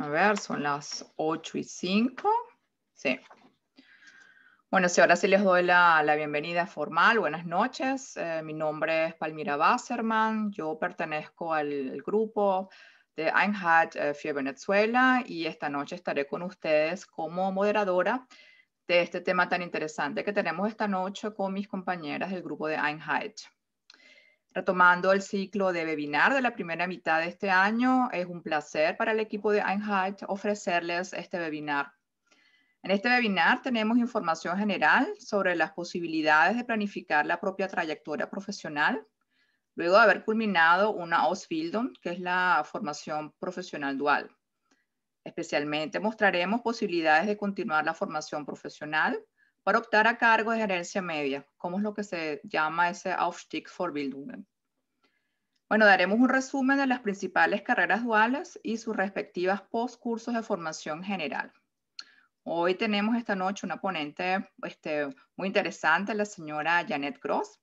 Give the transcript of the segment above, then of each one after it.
a ver, son las 8 y 5. Sí. Bueno, si ahora sí les doy la, la bienvenida formal, buenas noches. Eh, mi nombre es Palmira Wasserman, yo pertenezco al grupo de Einheit eh, für Venezuela y esta noche estaré con ustedes como moderadora de este tema tan interesante que tenemos esta noche con mis compañeras del grupo de Einheit. Retomando el ciclo de webinar de la primera mitad de este año, es un placer para el equipo de Einheit ofrecerles este webinar. En este webinar tenemos información general sobre las posibilidades de planificar la propia trayectoria profesional, luego de haber culminado una Ausbildung, que es la formación profesional dual. Especialmente mostraremos posibilidades de continuar la formación profesional para optar a cargo de gerencia media, como es lo que se llama ese Aufstieg Vorbildungen. Bueno, daremos un resumen de las principales carreras duales y sus respectivas postcursos de formación general. Hoy tenemos esta noche una ponente este, muy interesante, la señora Janet Gross.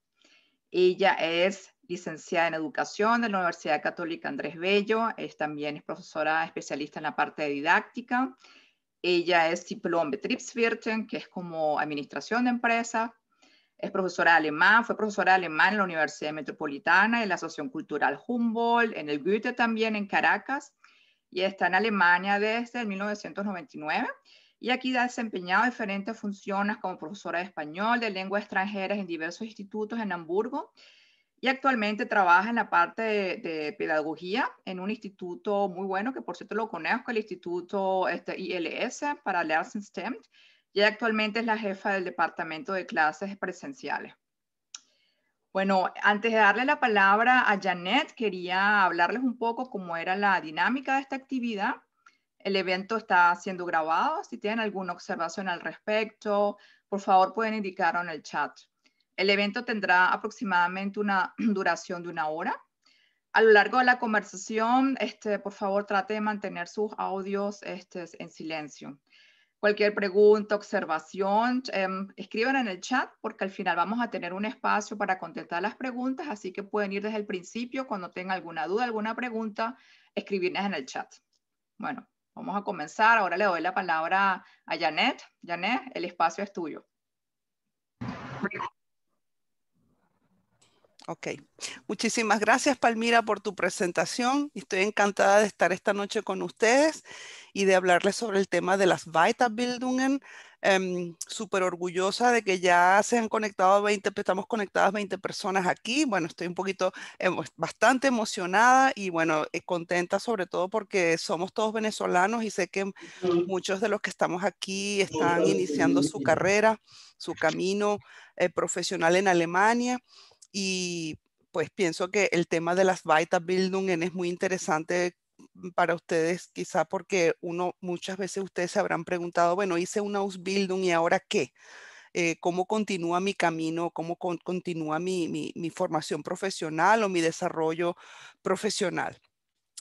Ella es licenciada en Educación de la Universidad Católica Andrés Bello, es, también es profesora especialista en la parte de didáctica. Ella es diploma Betriebswirten, que es como administración de Empresa, es profesora de alemán, fue profesora de alemán en la Universidad Metropolitana, en la Asociación Cultural Humboldt, en el Goethe también, en Caracas, y está en Alemania desde el 1999. Y aquí ha desempeñado diferentes funciones como profesora de español, de lenguas extranjeras en diversos institutos en Hamburgo. Y actualmente trabaja en la parte de, pedagogía en un instituto muy bueno, que por cierto lo conozco, el Instituto este, ILS para Learning STEM y actualmente es la jefa del Departamento de Clases Presenciales. Bueno, antes de darle la palabra a Janet, quería hablarles un poco cómo era la dinámica de esta actividad. El evento está siendo grabado. Si tienen alguna observación al respecto, por favor pueden indicarlo en el chat. El evento tendrá aproximadamente una duración de una hora. A lo largo de la conversación, este, por favor trate de mantener sus audios este, en silencio. Cualquier pregunta, observación, em, escriban en el chat porque al final vamos a tener un espacio para contestar las preguntas, así que pueden ir desde el principio cuando tengan alguna duda, alguna pregunta, escribirnos en el chat. Bueno, vamos a comenzar. Ahora le doy la palabra a Janet. Janet, el espacio es tuyo. Ok. Muchísimas gracias, Palmira, por tu presentación. Estoy encantada de estar esta noche con ustedes y de hablarles sobre el tema de las Weiterbildungen. Em, súper orgullosa de que ya se han conectado 20, pues, estamos conectadas 20 personas aquí. Bueno, estoy un poquito, bastante emocionada y bueno, eh, contenta sobre todo porque somos todos venezolanos y sé que muchos de los que estamos aquí están iniciando su carrera, su camino eh, profesional en Alemania. Y pues pienso que el tema de las Weiterbildungen es muy interesante Mm, para ustedes, quizá porque uno, muchas veces ustedes se habrán preguntado, bueno, hice un Ausbildung y ahora qué? Eh, cómo continúa mi camino, cómo continúa mi, formación profesional o mi desarrollo profesional.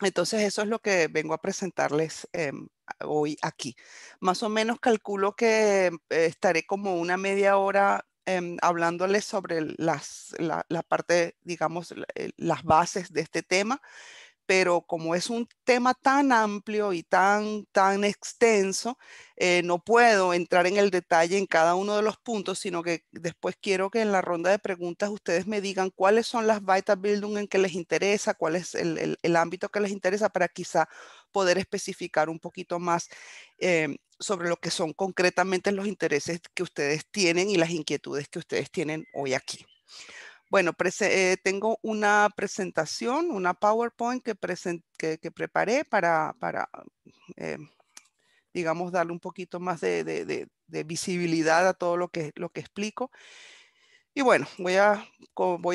Entonces, eso es lo que vengo a presentarles em, hoy aquí. Más o menos calculo que em, estaré como una media hora em, hablándoles sobre las, la parte, digamos, eh, las bases de este tema pero como es un tema tan amplio y tan, extenso, eh, no puedo entrar en el detalle en cada uno de los puntos, sino que después quiero que en la ronda de preguntas ustedes me digan cuáles son las vital Building en que les interesa, cuál es el, ámbito que les interesa para quizá poder especificar un poquito más eh, sobre lo que son concretamente los intereses que ustedes tienen y las inquietudes que ustedes tienen hoy aquí. Bueno, eh, tengo una presentación, una PowerPoint que, preparé para, eh, digamos, darle un poquito más de, visibilidad a todo lo que, explico. Y bueno, voy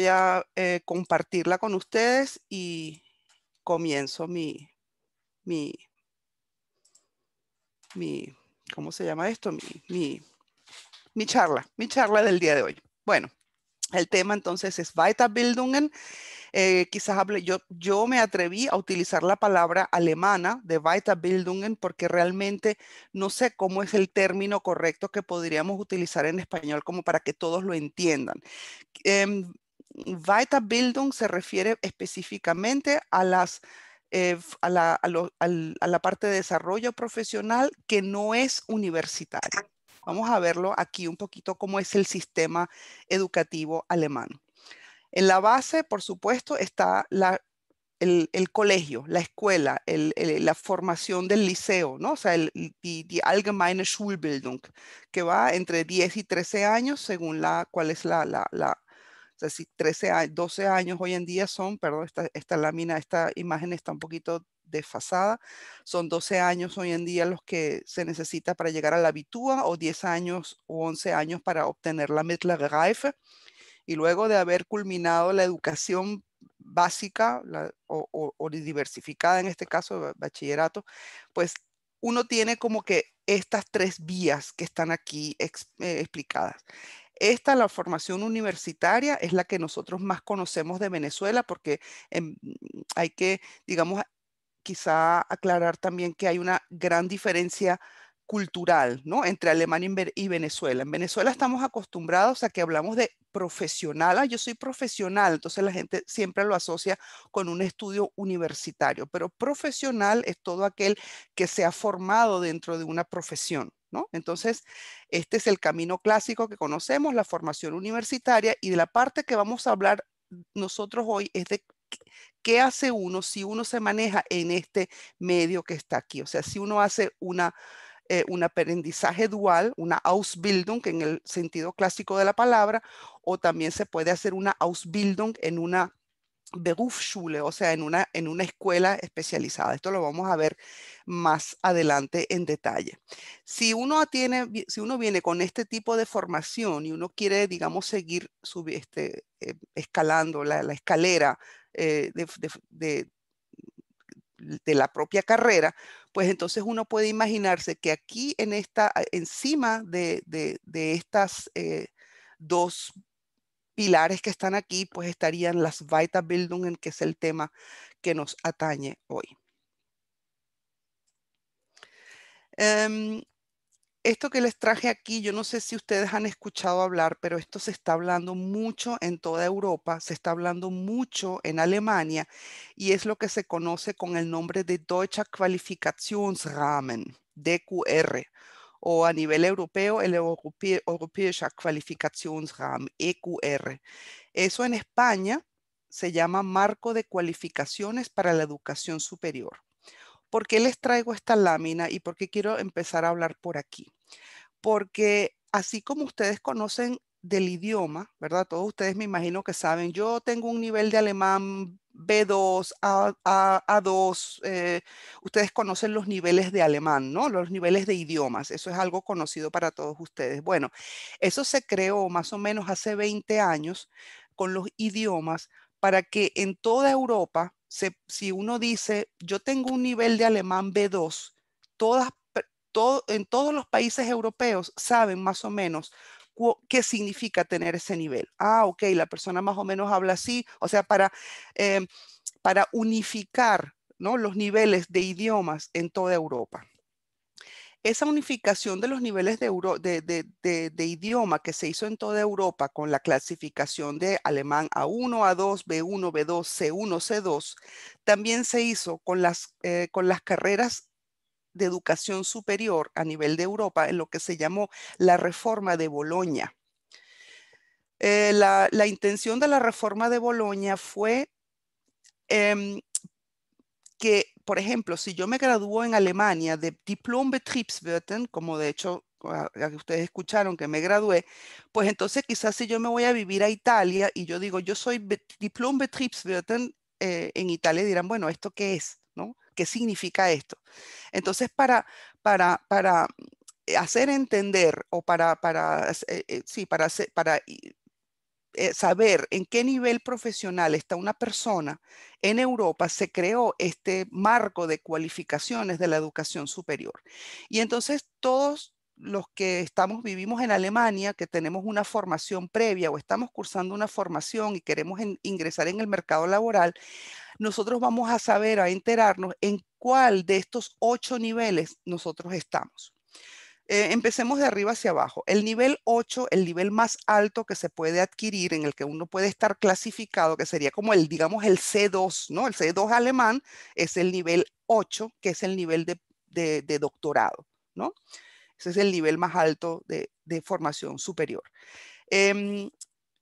a, eh, compartirla con ustedes y comienzo mi, mi, ¿cómo se llama esto? mi charla, mi charla del día de hoy. Bueno. El tema entonces es Weiterbildungen. Eh, quizás hable, yo, yo me atreví a utilizar la palabra alemana de Weiterbildungen porque realmente no sé cómo es el término correcto que podríamos utilizar en español como para que todos lo entiendan. Eh, Weiterbildung se refiere específicamente a las eh, a, la, parte de desarrollo profesional que no es universitaria. Vamos a verlo aquí un poquito cómo es el sistema educativo alemán. En la base, por supuesto, está la, el, colegio, la escuela, la formación del liceo, ¿no? o sea, die, allgemeine Schulbildung, que va entre 10 y 13 años, según la, cuál es la, o sea, si 13, 12 años hoy en día son, perdón, esta, esta lámina, esta imagen está un poquito desfasada. Son 12 años hoy en día los que se necesita para llegar a la bitúa o 10 años o 11 años para obtener la Mittelreife. Y luego de haber culminado la educación básica o, diversificada, en este caso, bachillerato, pues uno tiene como que estas tres vías que están aquí eh, explicadas. Esta, la formación universitaria, es la que nosotros más conocemos de Venezuela porque hay que, digamos, quizá aclarar también que hay una gran diferencia cultural ¿no? entre Alemania y Venezuela. En Venezuela estamos acostumbrados a que hablamos de profesional, ah, yo soy profesional, entonces la gente siempre lo asocia con un estudio universitario, pero profesional es todo aquel que se ha formado dentro de una profesión. ¿No? Entonces, este es el camino clásico que conocemos, la formación universitaria, y de la parte que vamos a hablar nosotros hoy es de ¿Qué hace uno si uno se maneja en este medio que está aquí? O sea, si uno hace eh, un aprendizaje dual, una Ausbildung en el sentido clásico de la palabra, o también se puede hacer una Ausbildung en una Berufsschule, o sea, en una, escuela especializada. Esto lo vamos a ver más adelante en detalle. Si uno, tiene, si uno viene con este tipo de formación y uno quiere, digamos, seguir este, eh, escalando la escalera eh, de, la propia carrera, pues entonces uno puede imaginarse que aquí en esta, encima de, estas eh, dos pilares que están aquí, pues estarían las en que es el tema que nos atañe hoy. Em, esto que les traje aquí, yo no sé si ustedes han escuchado hablar, pero esto se está hablando mucho en toda Europa, se está hablando mucho en Alemania y es lo que se conoce con el nombre de Deutsche Qualifikationsrahmen, DQR, o a nivel europeo el Europe Europäischer Qualifikationsrahmen, EQR. Eso en España se llama Marco de Cualificaciones para la Educación Superior. ¿Por qué les traigo esta lámina y por qué quiero empezar a hablar por aquí? porque así como ustedes conocen del idioma, ¿verdad? Todos ustedes me imagino que saben, yo tengo un nivel de alemán B2, A, 2 eh, ustedes conocen los niveles de alemán, ¿no? Los niveles de idiomas, eso es algo conocido para todos ustedes. Bueno, eso se creó más o menos hace 20 años con los idiomas para que en toda Europa, si uno dice, yo tengo un nivel de alemán B2, todas en todos los países europeos saben más o menos qué significa tener ese nivel. Ah, ok, la persona más o menos habla así, o sea, para, em, unificar los niveles de idiomas en toda Europa. Esa unificación de los niveles de, idioma que se hizo en toda Europa con la clasificación de alemán A1, A2, B1, B2, C1, C2, también se hizo con las, eh, con las carreras de educación superior a nivel de Europa en lo que se llamó la reforma de Boloña. Eh, la, intención de la reforma de Boloña fue em, que, por ejemplo, si yo me graduó en Alemania de Diplom Betriebswirten, como de hecho ah, ustedes escucharon que me gradué, pues entonces quizás si yo me voy a vivir a Italia y yo digo, yo soy Diplom Betriebswirten, eh, en Italia dirán, bueno, ¿esto qué es? ¿Qué significa esto? Entonces, para, para, para eh, hacer entender o para, para, eh, eh, sí, para, para saber en qué nivel profesional está una persona, en Europa se creó este marco de cualificaciones de la educación superior. Y entonces todos los que estamos, vivimos en Alemania, que tenemos una formación previa o estamos cursando una formación y queremos ingresar en el mercado laboral, nosotros vamos a saber, a enterarnos en cuál de estos ocho niveles nosotros estamos. Eh, empecemos de arriba hacia abajo. El nivel 8, el nivel más alto que se puede adquirir, en el que uno puede estar clasificado, que sería como el, digamos, el C2, ¿no? El C2 alemán es el nivel 8, que es el nivel de, de doctorado, ¿no? Ese es el nivel más alto de, formación superior. Em,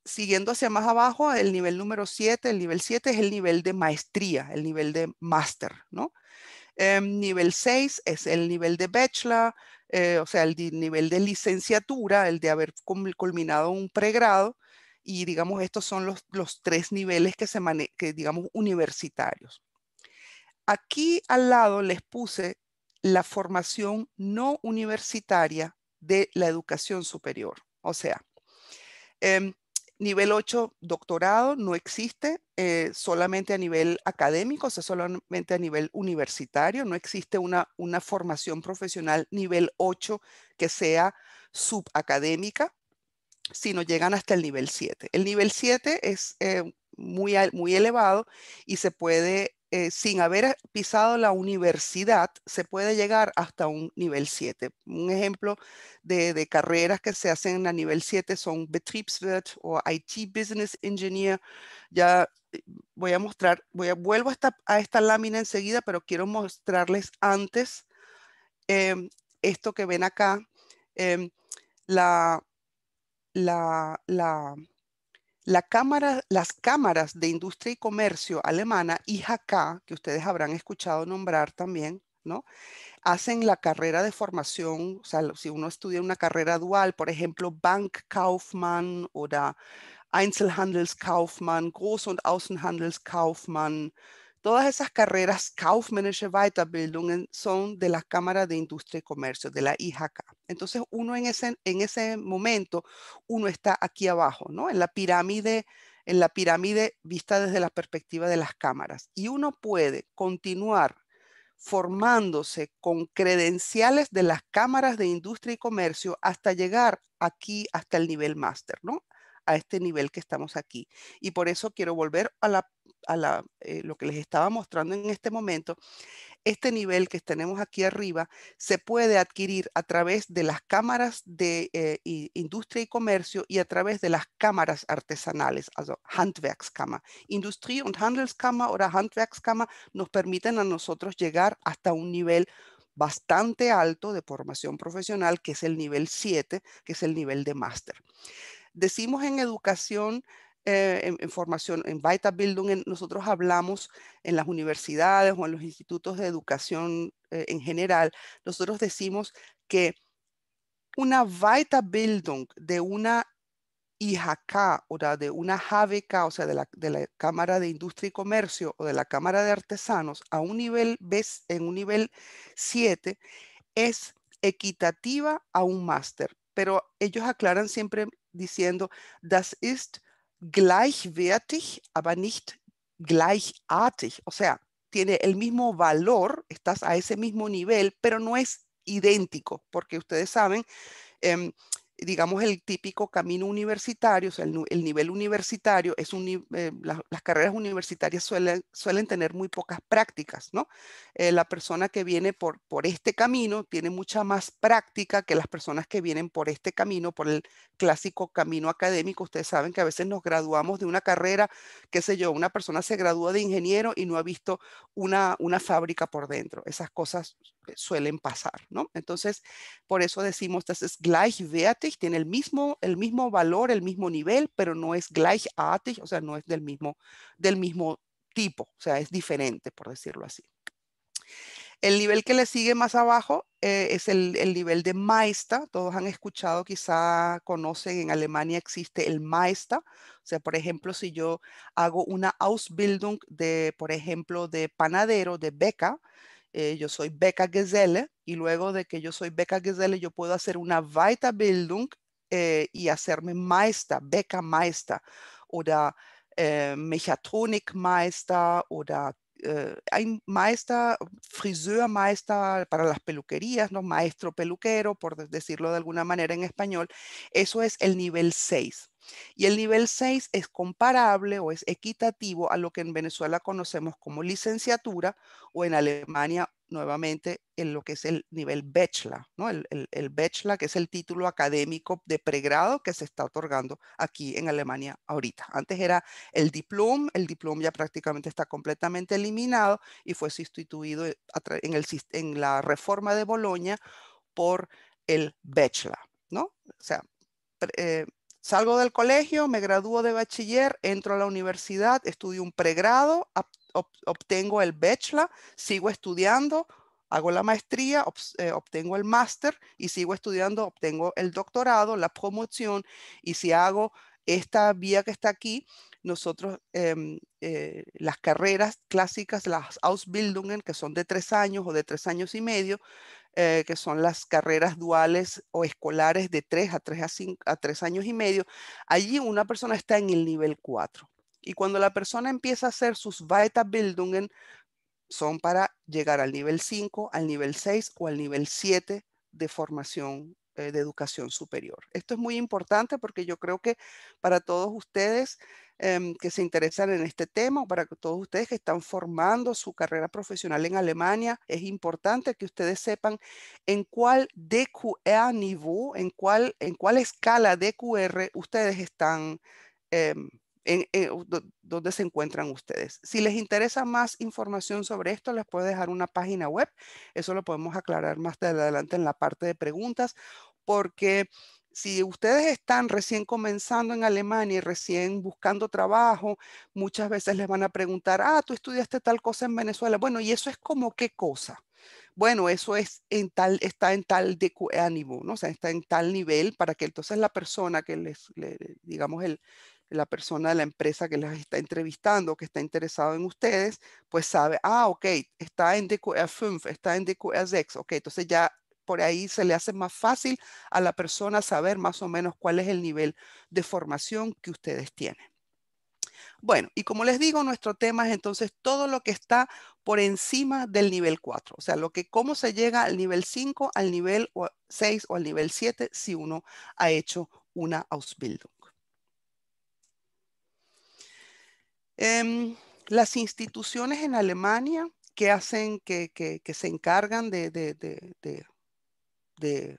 siguiendo hacia más abajo, el nivel número 7, el nivel 7 es el nivel de maestría, el nivel de máster, ¿no? Em, nivel 6 es el nivel de bachelor, eh, o sea, el nivel de licenciatura, el de haber culminado un pregrado, y digamos, estos son los, tres niveles que se que digamos universitarios. Aquí al lado les puse la formación no universitaria de la educación superior. O sea, em, nivel 8, doctorado, no existe eh, solamente a nivel académico, o sea, solamente a nivel universitario, no existe una, una formación profesional nivel 8 que sea subacadémica, sino llegan hasta el nivel 7. El nivel 7 es eh, muy, muy elevado y se puede eh, sin haber pisado la universidad, se puede llegar hasta un nivel 7. Un ejemplo de, carreras que se hacen a nivel 7 son Betriebswirt o IT Business Engineer. Ya eh, voy a mostrar, voy vuelvo a esta, a esta lámina enseguida, pero quiero mostrarles antes em, esto que ven acá, em, la, la, la las cámaras de industria y comercio alemana, IHK, que ustedes habrán escuchado nombrar también, ¿no? Hacen la carrera de formación, o sea, si uno estudia una carrera dual, por ejemplo, Bankkaufmann einzelhandels Einzelhandelskaufmann, Groß- und Außenhandelskaufmann, Todas esas carreras kaufmännische Weiterbildung son de las cámaras de Industria y Comercio, de la IHK. Entonces uno en ese, en ese momento, uno está aquí abajo, ¿no? En la pirámide en la pirámide vista desde la perspectiva de las cámaras. Y uno puede continuar formándose con credenciales de las cámaras de industria y comercio hasta llegar aquí, hasta el nivel máster, ¿no? a este nivel que estamos aquí. Y por eso quiero volver a, a eh, lo que les estaba mostrando en este momento. Este nivel que tenemos aquí arriba se puede adquirir a través de las cámaras de eh, industria y comercio y a través de las cámaras artesanales, also Handwerkskammer. Industrie- und Handelskammer o Handwerkskammer nos permiten a nosotros llegar hasta un nivel bastante alto de formación profesional, que es el nivel 7, que es el nivel de máster. Decimos en educación, eh, en, formación, en Vita building nosotros hablamos en las universidades o en los institutos de educación eh, en general, nosotros decimos que una building de una IHK, o de una JVK, o sea, de la, Cámara de Industria y Comercio o de la Cámara de Artesanos, a un nivel, en un nivel 7, es equitativa a un máster. Pero ellos aclaran siempre diciendo, das ist gleichwertig, aber nicht gleichartig. O sea, tiene el mismo valor, estás a ese mismo nivel, pero no es idéntico, porque ustedes saben, em, digamos, el típico camino universitario, o sea, el, nivel universitario, es eh, las carreras universitarias suelen, suelen tener muy pocas prácticas, ¿no? Eh, la persona que viene por, por este camino tiene mucha más práctica que las personas que vienen por este camino, por el clásico camino académico. Ustedes saben que a veces nos graduamos de una carrera, qué sé yo, una persona se gradúa de ingeniero y no ha visto una, una fábrica por dentro. Esas cosas suelen pasar, ¿no? Entonces, por eso decimos, entonces, es gleichwertig, tiene el mismo, el mismo valor, el mismo nivel, pero no es gleichartig, o sea, no es del mismo, del mismo tipo, o sea, es diferente, por decirlo así. El nivel que le sigue más abajo eh, es el, nivel de Meister, Todos han escuchado, quizá conocen, en Alemania existe el Meister, O sea, por ejemplo, si yo hago una Ausbildung de, por ejemplo, de panadero, de beca, eh, yo soy beca Geselle y luego de que yo soy beca Geselle yo puedo hacer una Weiterbildung eh, y hacerme Meister, beca Meister oder mechatronik-meister, o eh, eh, hay maestra, friseur maestra para las peluquerías, ¿no? maestro peluquero, por decirlo de alguna manera en español, eso es el nivel 6. Y el nivel 6 es comparable o es equitativo a lo que en Venezuela conocemos como licenciatura o en Alemania nuevamente en lo que es el nivel Bachelor, ¿no? El, el, Bachelor, que es el título académico de pregrado que se está otorgando aquí en Alemania ahorita. Antes era el Diplom, el Diplom ya prácticamente está completamente eliminado y fue sustituido eh, en, el, en la reforma de Bolonia por el Bachelor, ¿no? O sea, eh, salgo del colegio, me gradúo de bachiller, entro a la universidad, estudio un pregrado, obtengo el bachelor, sigo estudiando, hago la maestría, eh, obtengo el máster y sigo estudiando, obtengo el doctorado, la promoción y si hago esta vía que está aquí, nosotros em, eh, las carreras clásicas, las Ausbildungen, que son de tres años o de tres años y medio, eh, que son las carreras duales o escolares de tres a tres, a, años y medio, allí una persona está en el nivel cuatro. Y cuando la persona empieza a hacer sus Weiterbildungen, son para llegar al nivel 5, al nivel 6 o al nivel 7 de formación eh, de educación superior. Esto es muy importante porque yo creo que para todos ustedes em, que se interesan en este tema, para todos ustedes que están formando su carrera profesional en Alemania, es importante que ustedes sepan en cuál DQR nivel, en cuál, en cuál escala DQR ustedes están. Eh, en, eh, donde se encuentran ustedes. Si les interesa más información sobre esto, les puedo dejar una página web. Eso lo podemos aclarar más adelante en la parte de preguntas, porque si ustedes están recién comenzando en Alemania y recién buscando trabajo, muchas veces les van a preguntar, ah, tú estudiaste tal cosa en Venezuela. Bueno, ¿y eso es como qué cosa? Bueno, eso es en tal, está en tal de ánimo, ¿no? O sea, está en tal nivel para que entonces la persona que les, digamos, el, la persona de la empresa que les está entrevistando, que está interesado en ustedes, pues sabe, ah, ok, está en DQA5, e está en DQA6, e ok, entonces ya por ahí se le hace más fácil a la persona saber más o menos cuál es el nivel de formación que ustedes tienen. Bueno, y como les digo, nuestro tema es entonces todo lo que está por encima del nivel 4, o sea, lo que cómo se llega al nivel 5, al nivel 6 o al nivel 7 si uno ha hecho una Ausbildung. Em, las instituciones en Alemania que hacen, que, se encargan de, eh,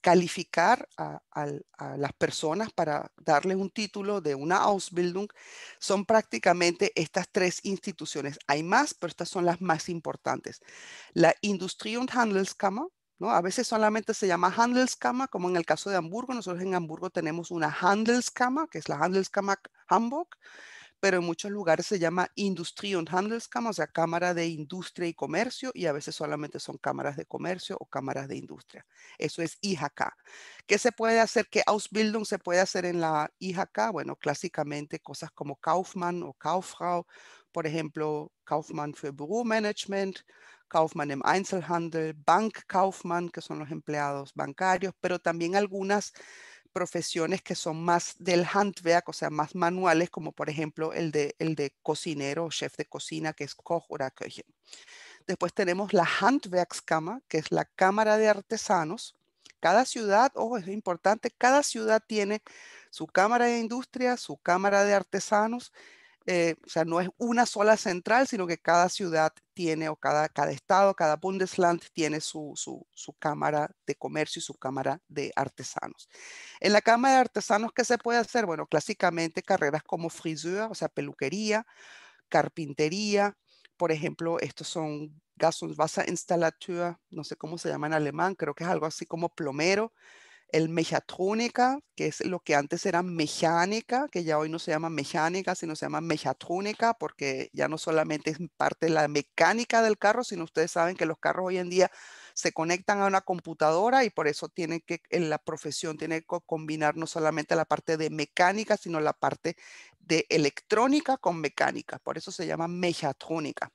calificar a, a, las personas para darles un título de una Ausbildung son prácticamente estas tres instituciones. Hay más, pero estas son las más importantes. La Industrie und Handelskammer, ¿no? a veces solamente se llama Handelskammer, como en el caso de Hamburgo. Nosotros en Hamburgo tenemos una Handelskammer, que es la Handelskammer Hamburg pero en muchos lugares se llama Industrie und Handelskammer, o sea, Cámara de Industria y Comercio, y a veces solamente son cámaras de comercio o cámaras de industria. Eso es IHK. ¿Qué se puede hacer? ¿Qué Ausbildung se puede hacer en la IHK? Bueno, clásicamente cosas como Kaufmann o Kauffrau, por ejemplo, Kaufmann für Büromanagement, Kaufmann im Einzelhandel, Bankkaufmann, que son los empleados bancarios, pero también algunas profesiones que son más del handwerk, o sea, más manuales, como por ejemplo el de, el de cocinero o chef de cocina, que es Koch oder Köchin. Después tenemos la Handwerkskammer, que es la Cámara de Artesanos. Cada ciudad, ojo, es importante, cada ciudad tiene su Cámara de Industria, su Cámara de Artesanos eh, o sea, no es una sola central, sino que cada ciudad tiene, o cada, cada estado, cada Bundesland tiene su, su, cámara de comercio y su cámara de artesanos. En la cámara de artesanos, ¿qué se puede hacer? Bueno, clásicamente carreras como frisura, o sea, peluquería, carpintería, por ejemplo, estos son Gasumswasserinstallateur, no sé cómo se llama en alemán, creo que es algo así como plomero, el mechatrónica, que es lo que antes era mecánica, que ya hoy no se llama mecánica, sino se llama mechatrónica, porque ya no solamente es parte de la mecánica del carro, sino ustedes saben que los carros hoy en día se conectan a una computadora y por eso tiene que, en la profesión tiene que combinar no solamente la parte de mecánica, sino la parte de electrónica con mecánica. Por eso se llama mechatrónica.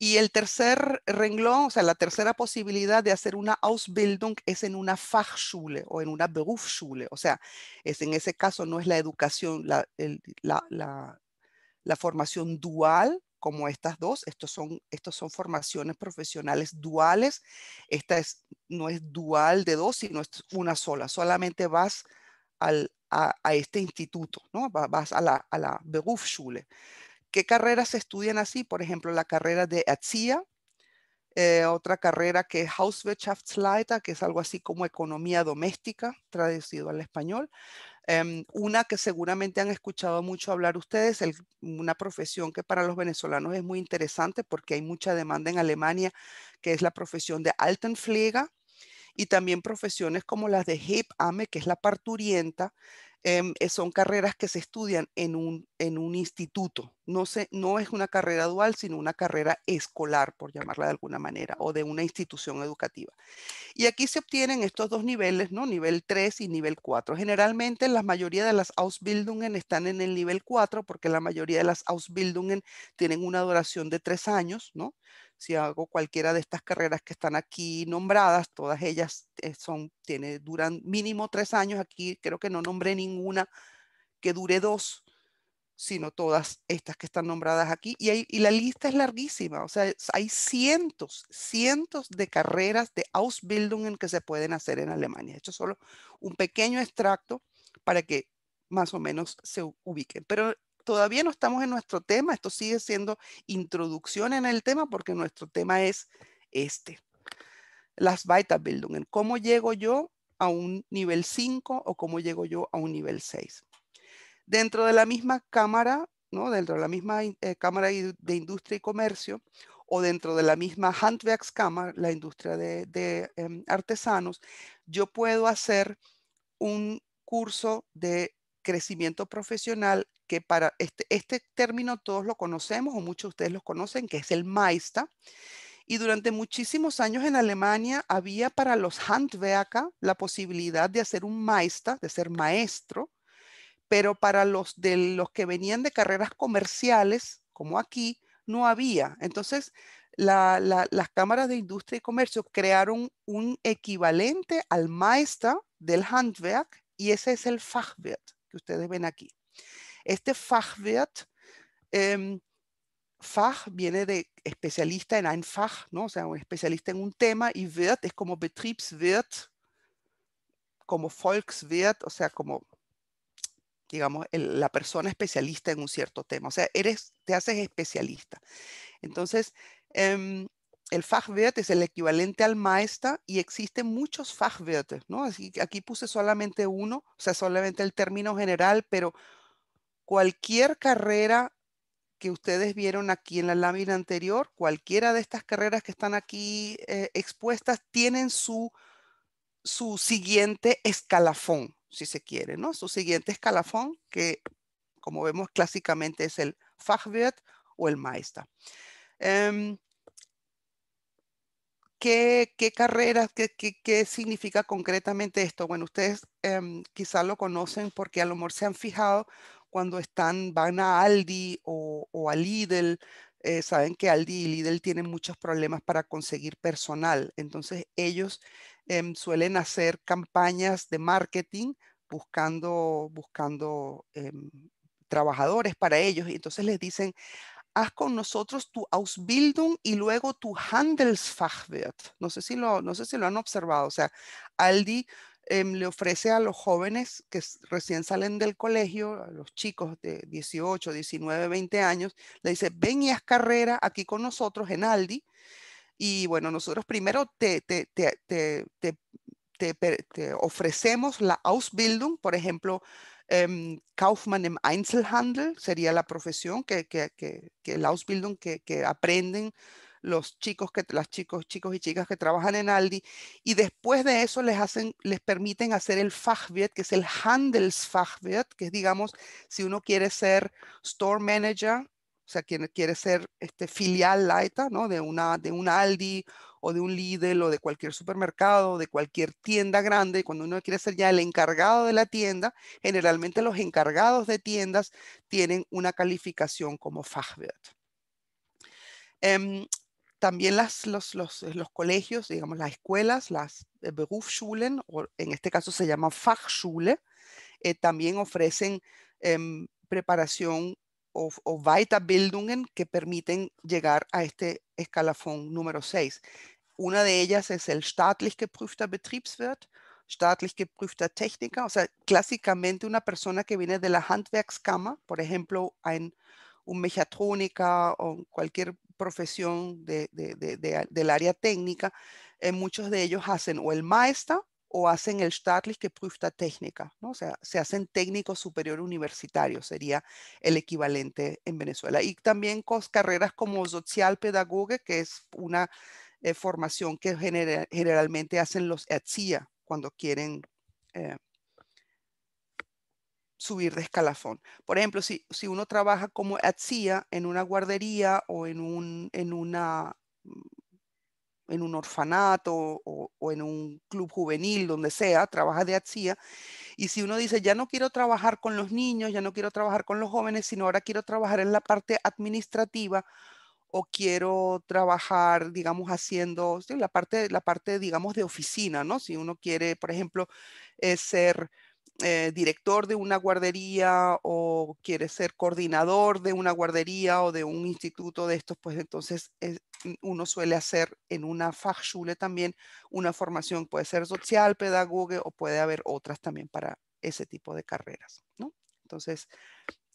Y el tercer renglón, o sea, la tercera posibilidad de hacer una Ausbildung es en una Fachschule o en una Berufsschule. O sea, es, en ese caso no es la educación, la, la, la, formación dual como estas dos, estos son, estos son formaciones profesionales duales, esta es, no es dual de dos, sino es una sola, solamente vas al, a, a, este instituto, ¿no? vas a la, a la Berufsschule. ¿Qué carreras se estudian así? Por ejemplo, la carrera de Azia, eh, otra carrera que es Hauswirtschaftsleiter, que es algo así como economía doméstica, traducido al español. Em, una que seguramente han escuchado mucho hablar ustedes, una profesión que para los venezolanos es muy interesante porque hay mucha demanda en Alemania, que es la profesión de Altenpfleger y también profesiones como las de Hip Ame, que es la parturienta, em, eh, son carreras que se estudian en un en un instituto. No, se, no es una carrera dual, sino una carrera escolar, por llamarla de alguna manera, o de una institución educativa. Y aquí se obtienen estos dos niveles, ¿no? Nivel 3 y nivel 4. Generalmente la mayoría de las Ausbildungen están en el nivel 4 porque la mayoría de las Ausbildungen tienen una duración de tres años, ¿no? Si hago cualquiera de estas carreras que están aquí nombradas, todas ellas eh, son, tiene, duran mínimo tres años. Aquí creo que no nombré ninguna que dure dos sino todas estas que están nombradas aquí. Y, la lista es larguísima, o sea, hay cientos, cientos de carreras de Ausbildungen que se pueden hacer en Alemania. He hecho solo un pequeño extracto para que más o menos se ubiquen. Pero todavía no estamos en nuestro tema, esto sigue siendo introducción en el tema porque nuestro tema es este. Las Weiterbildungen, cómo llego yo a un nivel 5 o cómo llego yo a un nivel 6. Dentro de la misma Cámara, ¿no? dentro de la misma eh, Cámara de Industria y Comercio, o dentro de la misma Handwerkskammer, la industria de, em, artesanos, yo puedo hacer un curso de crecimiento profesional que para este, este, término todos lo conocemos o muchos de ustedes lo conocen, que es el Meister. Y durante muchísimos años en Alemania había para los Handwerker la posibilidad de hacer un Meister, de ser maestro, pero para los de los que venían de carreras comerciales, como aquí, no había. Entonces, las cámaras de industria y comercio crearon un equivalente al maestro del Handwerk y ese es el Fachwirt que ustedes ven aquí. Este Fachwirt, em, Fach viene de especialista en ein Fach, ¿no? o sea, un especialista en un tema y Wirt es como Betriebswirt, como Volkswirt, o sea, como digamos, la persona especialista en un cierto tema. O sea, eres, te haces especialista. Entonces, em, el Fachwirt es el equivalente al Maestra y existen muchos Fachwirtes, ¿no? Así, aquí puse solamente uno, o sea, solamente el término general, pero cualquier carrera que ustedes vieron aquí en la lámina anterior, cualquiera de estas carreras que están aquí eh, expuestas tienen su, su siguiente escalafón, si se quiere, ¿no? Su siguiente escalafón, que como vemos clásicamente es el Fachwirt o el maestra. Em, ¿qué, carreras, qué, significa concretamente esto? Bueno, ustedes em, quizá quizás lo conocen porque a lo mejor se han fijado cuando están, van a Aldi o, a Lidl, eh, saben que Aldi y Lidl tienen muchos problemas para conseguir personal. Entonces ellos Em, suelen hacer campañas de marketing buscando, buscando em, trabajadores para ellos. Y entonces les dicen, haz con nosotros tu Ausbildung y luego tu Handelsfachwirt. No sé si lo, no sé si lo han observado. O sea, Aldi em, le ofrece a los jóvenes que recién salen del colegio, a los chicos de 18, 19, 20 años, le dice, ven y haz carrera aquí con nosotros en Aldi y bueno, nosotros primero te, te, ofrecemos la Ausbildung, por ejemplo, em, Kaufmann im Einzelhandel sería la profesión que, que, que, la Ausbildung que, aprenden los chicos que las chicos chicos y chicas que trabajan en Aldi y después de eso les hacen les permiten hacer el Fachwirt que es el Handelsfachwirt que es digamos si uno quiere ser store manager o sea, quien quiere ser este, filial Laeta, ¿no? De una, de un Aldi o de un Lidl o de cualquier supermercado, de cualquier tienda grande, cuando uno quiere ser ya el encargado de la tienda, generalmente los encargados de tiendas tienen una calificación como Fachwirt. Em, también las, los, colegios, digamos las escuelas, las eh, Berufsschulen, o en este caso se llama Fachschule, eh, también ofrecen em, preparación o, o Weiterbildungen que permiten llegar a este escalafón número 6. Una de ellas es el staatlich geprüfter Betriebswirt, staatlich geprüfter Techniker, o sea, clásicamente una persona que viene de la Handwerkskammer, por ejemplo, un, un mechatrónica o cualquier profesión del área técnica, eh, muchos de ellos hacen o el maestra o hacen el staatlich geprüfter Techniker, ¿no? o sea, se hacen técnico superior universitario, sería el equivalente en Venezuela. Y también con carreras como Social pedagogue que es una eh, formación que generalmente hacen los ETSIA cuando quieren eh, subir de escalafón. Por ejemplo, si, uno trabaja como ETSIA en una guardería o en, un, en una en un orfanato o, en un club juvenil, donde sea, trabaja de ATSIA, Y si uno dice, ya no quiero trabajar con los niños, ya no quiero trabajar con los jóvenes, sino ahora quiero trabajar en la parte administrativa o quiero trabajar, digamos, haciendo la, parte, la parte, digamos, de oficina, ¿no? Si uno quiere, por ejemplo, eh, ser eh, director de una guardería o quiere ser coordinador de una guardería o de un instituto de estos, pues entonces mm, uno suele hacer en una Fachschule también una formación, puede ser social, pedagogue o puede haber otras también para ese tipo de carreras, ¿no? Entonces,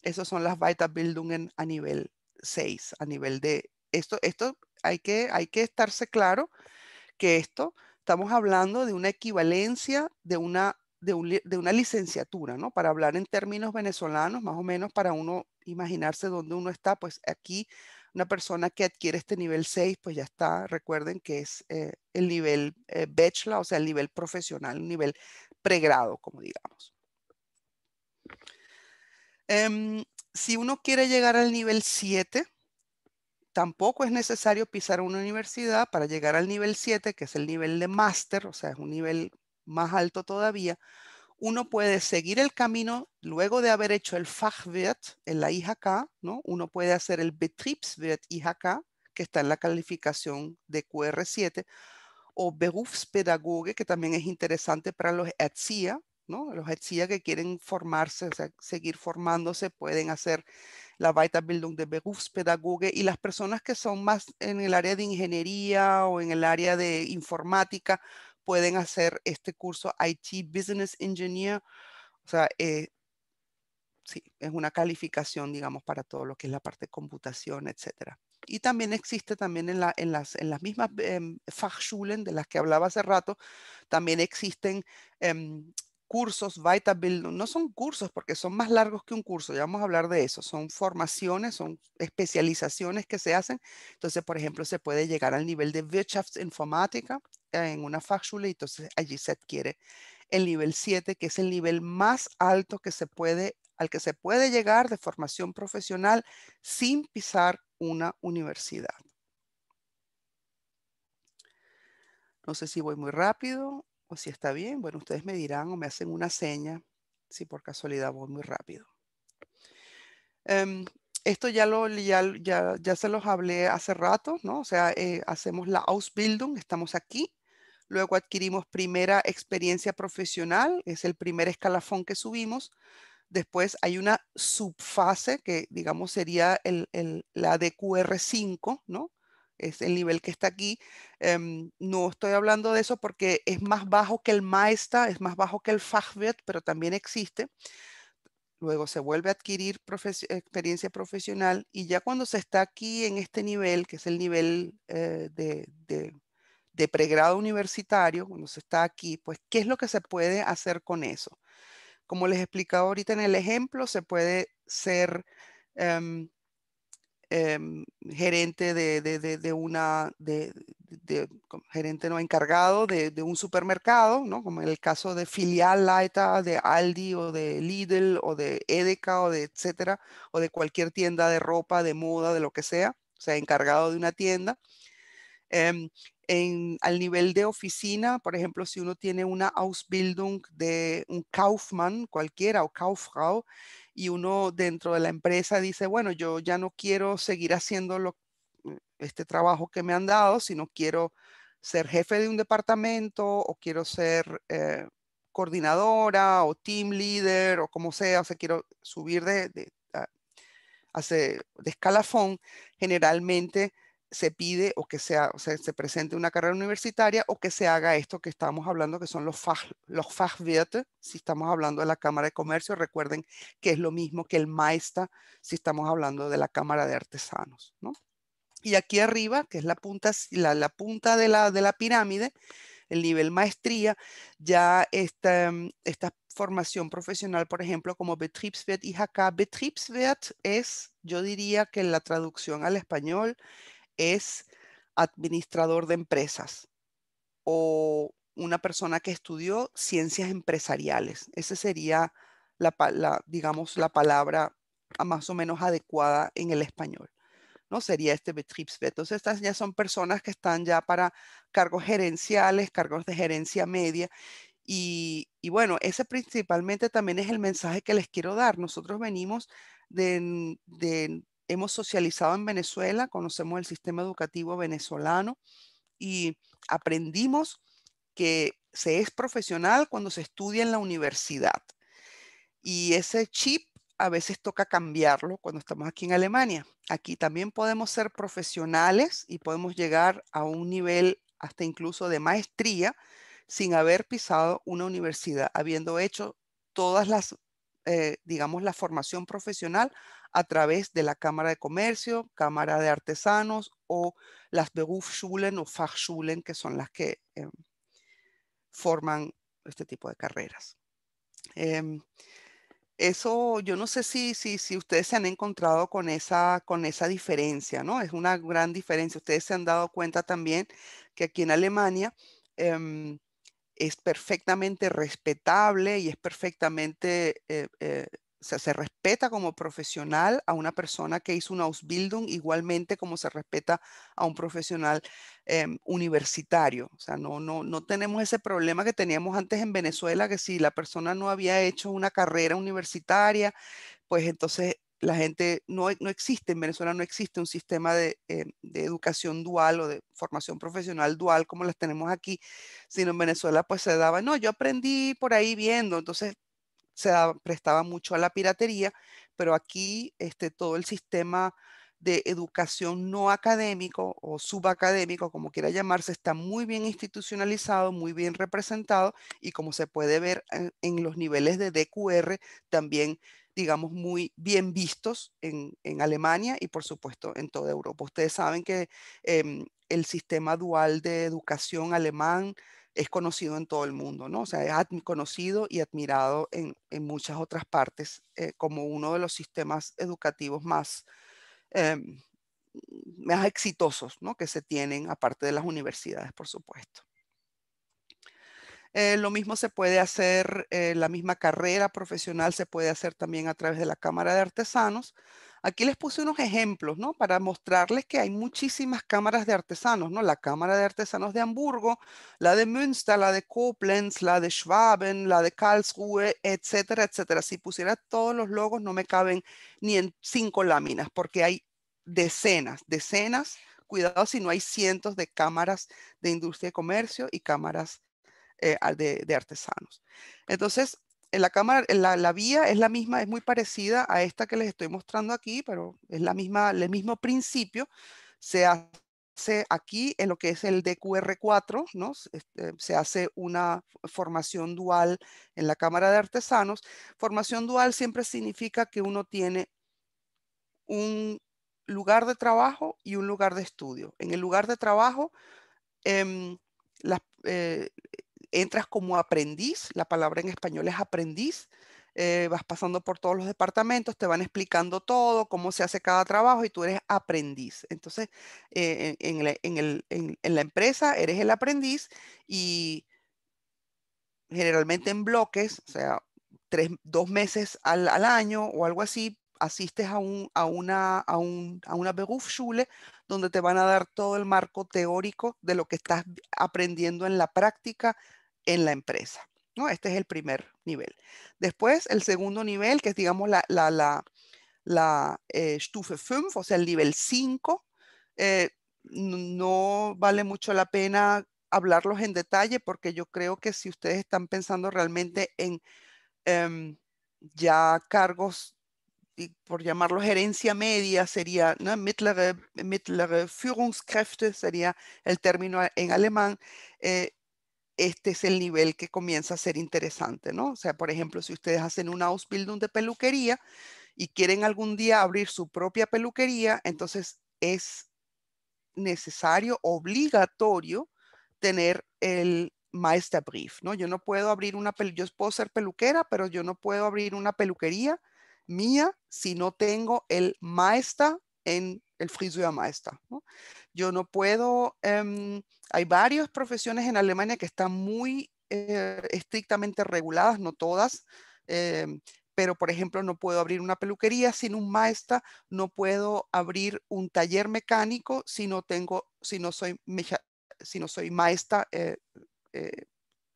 esas son las Weiterbildungen a nivel 6, a nivel de esto, esto hay que, hay que estarse claro que esto, estamos hablando de una equivalencia de una de, una licenciatura, ¿no? Para hablar en términos venezolanos, más o menos para uno imaginarse dónde uno está, pues aquí una persona que adquiere este nivel 6, pues ya está, recuerden que es eh, el nivel eh, bachelor, o sea, el nivel profesional, un nivel pregrado, como digamos. Em, si uno quiere llegar al nivel 7, tampoco es necesario pisar una universidad para llegar al nivel 7, que es el nivel de máster, o sea, es un nivel más alto todavía, uno puede seguir el camino luego de haber hecho el Fachwirt en la IHK, ¿no? Uno puede hacer el Betriebswirt IHK, que está en la calificación de QR7, o Berufspädagoge, que también es interesante para los ETSIA, ¿no? Los ETSIA que quieren formarse, seguir formándose, pueden hacer la Weiterbildung de Berufspädagoge y las personas que son más en el área de ingeniería o en el área de informática pueden hacer este curso IT Business Engineer. O sea, eh, sí, es una calificación, digamos, para todo lo que es la parte de computación, etcétera. Y también existe también en, en, las, en las, mismas em, Fachschulen de las que hablaba hace rato, también existen eh, cursos, no son cursos porque son más largos que un curso, ya vamos a hablar de eso, son formaciones, son especializaciones que se hacen. Entonces, por ejemplo, se puede llegar al nivel de Wirtschaftsinformática en una fásula y entonces allí se adquiere el nivel 7, que es el nivel más alto que se puede, al que se puede llegar de formación profesional sin pisar una universidad. No sé si voy muy rápido o si está bien. Bueno, ustedes me dirán o me hacen una seña si por casualidad voy muy rápido. Em, esto ya, lo, ya, se los hablé hace rato, ¿no? O sea, eh, hacemos la Ausbildung, estamos aquí. Luego adquirimos primera experiencia profesional, es el primer escalafón que subimos. Después hay una subfase que, digamos, sería el, la de QR5, ¿no? Es el nivel que está aquí. Em, no estoy hablando de eso porque es más bajo que el maestra es más bajo que el Fachwirt, pero también existe. Luego se vuelve a adquirir experiencia profesional y ya cuando se está aquí en este nivel, que es el nivel eh, de de pregrado universitario, cuando se está aquí, pues, ¿qué es lo que se puede hacer con eso? Como les he explicado ahorita en el ejemplo, se puede ser em, em, gerente de, de, de, de una, gerente no encargado de, un supermercado, ¿no? Como en el caso de filial Laeta, de Aldi o de Lidl o de Edeka o de etcétera, o de cualquier tienda de ropa, de moda, de lo que sea, o sea, encargado de una tienda. Em, al nivel de oficina, por ejemplo, si uno tiene una Ausbildung de un Kaufmann cualquiera o Kauffrau y uno dentro de la empresa dice, bueno, yo ya no quiero seguir haciendo este trabajo que me han dado, sino quiero ser jefe de un departamento o quiero ser eh, coordinadora o team leader o como sea, o sea, quiero subir de escalafón, generalmente se pide o que sea, se presente una carrera universitaria o que se haga esto que estamos hablando, que son los, fach, los Fachwirte, si estamos hablando de la Cámara de Comercio, recuerden que es lo mismo que el Maestra, si estamos hablando de la Cámara de Artesanos. ¿no? Y aquí arriba, que es la punta, la, la punta de, la, de la pirámide, el nivel maestría, ya esta, mm, esta formación profesional, por ejemplo, como Betriebswirt y Betriebswirt es, yo diría que la traducción al español es administrador de empresas o una persona que estudió ciencias empresariales. Esa sería la, digamos, la palabra más o menos adecuada en el español. ¿no? Sería este Betriebswert. Entonces, estas ya son personas que están ya para cargos gerenciales, cargos de gerencia media. Y, y bueno, ese principalmente también es el mensaje que les quiero dar. Nosotros venimos de, de hemos socializado en Venezuela, conocemos el sistema educativo venezolano y aprendimos que se es profesional cuando se estudia en la universidad. Y ese chip a veces toca cambiarlo cuando estamos aquí en Alemania. Aquí también podemos ser profesionales y podemos llegar a un nivel hasta incluso de maestría sin haber pisado una universidad, habiendo hecho todas las eh, digamos, la formación profesional a través de la Cámara de Comercio, Cámara de Artesanos o las Berufsschulen o Fachschulen, que son las que em, forman este tipo de carreras. Em, eso, yo no sé si, si, si, ustedes se han encontrado con esa, con esa diferencia, ¿no? Es una gran diferencia. Ustedes se han dado cuenta también que aquí en Alemania em, es perfectamente respetable y es perfectamente, eh, eh, se respeta como profesional a una persona que hizo un Ausbildung igualmente como se respeta a un profesional em, universitario. O sea, no, no, no tenemos ese problema que teníamos antes en Venezuela, que si la persona no había hecho una carrera universitaria, pues entonces la gente no, no, existe, en Venezuela no existe un sistema eh, de, educación dual o de formación profesional dual como las tenemos aquí, sino en Venezuela pues se daba, no, yo aprendí por ahí viendo, entonces se prestaba mucho a la piratería, pero aquí este, todo el sistema de educación no académico o subacadémico, como quiera llamarse, está muy bien institucionalizado, muy bien representado y como se puede ver eh, en los niveles de DQR también digamos, muy bien vistos en, Alemania y por supuesto en toda Europa. Ustedes saben que em, el sistema dual de educación alemán es conocido en todo el mundo, ¿no? O sea, es conocido y admirado en, muchas otras partes eh, como uno de los sistemas educativos más, em, más exitosos, ¿no? Que se tienen, aparte de las universidades, por supuesto. Eh, lo mismo se puede hacer, eh, la misma carrera profesional se puede hacer también a través de la Cámara de Artesanos. Aquí les puse unos ejemplos, ¿no? Para mostrarles que hay muchísimas cámaras de artesanos, ¿no? La Cámara de Artesanos de Hamburgo, la de Münster, la de Koblenz, la de Schwaben, la de Karlsruhe, etcétera, etcétera. Si pusiera todos los logos no me caben ni en cinco láminas porque hay decenas, decenas, cuidado si no hay cientos de cámaras de industria y comercio y cámaras eh, de, artesanos. Entonces, en la cámara, la, vía es la misma, es muy parecida a esta que les estoy mostrando aquí, pero es la misma, el mismo principio. Se hace aquí en lo que es el DQR4, este, se hace una formación dual en la Cámara de Artesanos. Formación dual siempre significa que uno tiene un lugar de trabajo y un lugar de estudio. En el lugar de trabajo, em, las, eh, entras como aprendiz, la palabra en español es aprendiz, eh, vas pasando por todos los departamentos, te van explicando todo, cómo se hace cada trabajo y tú eres aprendiz. Entonces, eh, en, la, empresa eres el aprendiz y generalmente en bloques, o sea, dos meses al, año o algo así, asistes a, un, a, una, a, un, a una donde te van a dar todo el marco teórico de lo que estás aprendiendo en la práctica en la empresa. ¿no? Este es el primer nivel. Después, el segundo nivel, que es, digamos, la, la, la, la eh, Stufe 5, o sea, el nivel 5, eh, no vale mucho la pena hablarlos en detalle porque yo creo que si ustedes están pensando realmente en eh, ya cargos, por llamarlo gerencia media, sería ¿no? mittlere, mittlere Führungskräfte, sería el término en alemán, eh, este es el nivel que comienza a ser interesante, ¿no? O sea, por ejemplo, si ustedes hacen un Ausbildung de peluquería y quieren algún día abrir su propia peluquería, entonces es necesario, obligatorio, tener el Meisterbrief, ¿no? Yo no puedo abrir una peluquería, yo puedo ser peluquera, pero yo no puedo abrir una peluquería mía si no tengo el Meister en el de Meister, ¿no? Yo no puedo... Em, hay varias profesiones en Alemania que están muy eh, estrictamente reguladas, no todas, eh, pero por ejemplo no puedo abrir una peluquería sin un maestra, no puedo abrir un taller mecánico si no tengo, si no soy, si no soy maestra eh, eh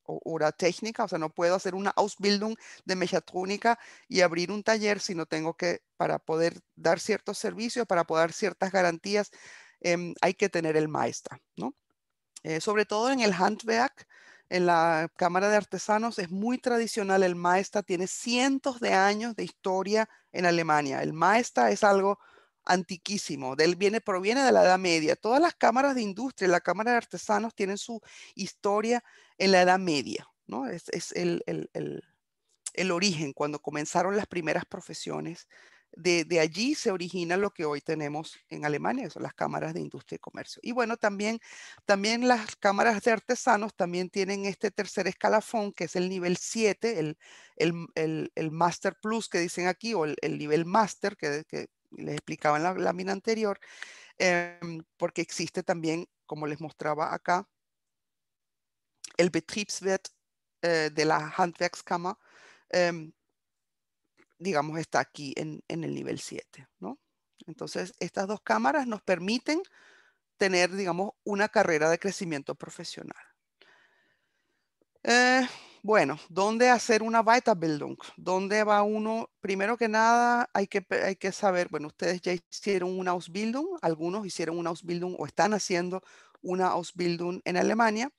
o, o técnica, o sea, no puedo hacer una Ausbildung de mechatrónica y abrir un taller si no tengo que, para poder dar ciertos servicios, para poder dar ciertas garantías, em, hay que tener el maestra, ¿no? Eh, sobre todo en el handwerk, en la Cámara de Artesanos, es muy tradicional el maestra, tiene cientos de años de historia en Alemania. El maestra es algo antiquísimo, del viene, proviene de la Edad Media. Todas las cámaras de industria, la Cámara de Artesanos, tienen su historia en la Edad Media, ¿no? Es, el, origen, cuando comenzaron las primeras profesiones de, allí se origina lo que hoy tenemos en Alemania, son las cámaras de industria y comercio. Y bueno, también, también las cámaras de artesanos también tienen este tercer escalafón, que es el nivel 7, el, Master Plus que dicen aquí, o el, nivel Master que, les explicaba en la lámina anterior, em, porque existe también, como les mostraba acá, el Betriebswert eh, de la Handwerkskammer, em, digamos, está aquí en, en el nivel 7, ¿no? Entonces, estas dos cámaras nos permiten tener, digamos, una carrera de crecimiento profesional. Eh, bueno, ¿dónde hacer una Weiterbildung? ¿Dónde va uno? Primero que nada, hay que, hay que saber, bueno, ustedes ya hicieron una Ausbildung, algunos hicieron una Ausbildung o están haciendo una Ausbildung en Alemania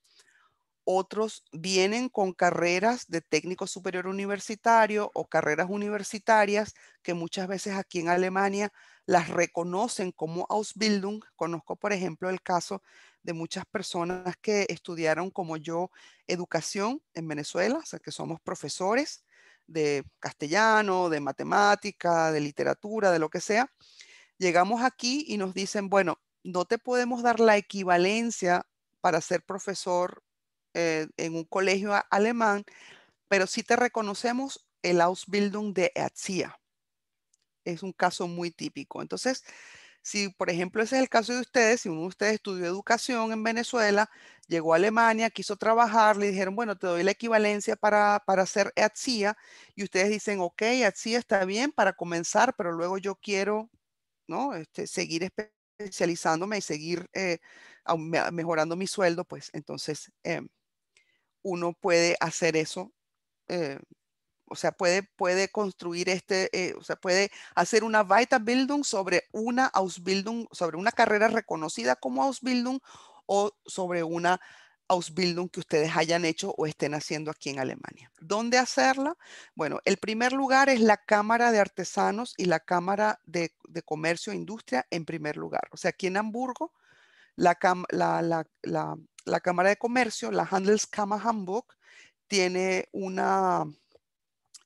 otros vienen con carreras de técnico superior universitario o carreras universitarias que muchas veces aquí en Alemania las reconocen como Ausbildung. Conozco, por ejemplo, el caso de muchas personas que estudiaron como yo educación en Venezuela, o sea, que somos profesores de castellano, de matemática, de literatura, de lo que sea. Llegamos aquí y nos dicen, bueno, no te podemos dar la equivalencia para ser profesor eh, en un colegio alemán, pero sí te reconocemos el Ausbildung de Erzieher. Es un caso muy típico. Entonces, si por ejemplo ese es el caso de ustedes, si uno de ustedes estudió educación en Venezuela, llegó a Alemania, quiso trabajar, le dijeron, bueno, te doy la equivalencia para, para hacer EATSIA, y ustedes dicen, ok, EATSIA está bien para comenzar, pero luego yo quiero, ¿no? Este, seguir especializándome y seguir eh, mejorando mi sueldo, pues entonces... Em, uno puede hacer eso, eh, o sea, puede, puede construir este, eh, o sea, puede hacer una Weiterbildung sobre una Ausbildung, sobre una carrera reconocida como Ausbildung o sobre una Ausbildung que ustedes hayan hecho o estén haciendo aquí en Alemania. ¿Dónde hacerla? Bueno, el primer lugar es la Cámara de Artesanos y la Cámara de Comercio e Industria en primer lugar. O sea, aquí en Hamburgo la, la, Cámara de Comercio, la Handelskammer Hamburg, tiene una,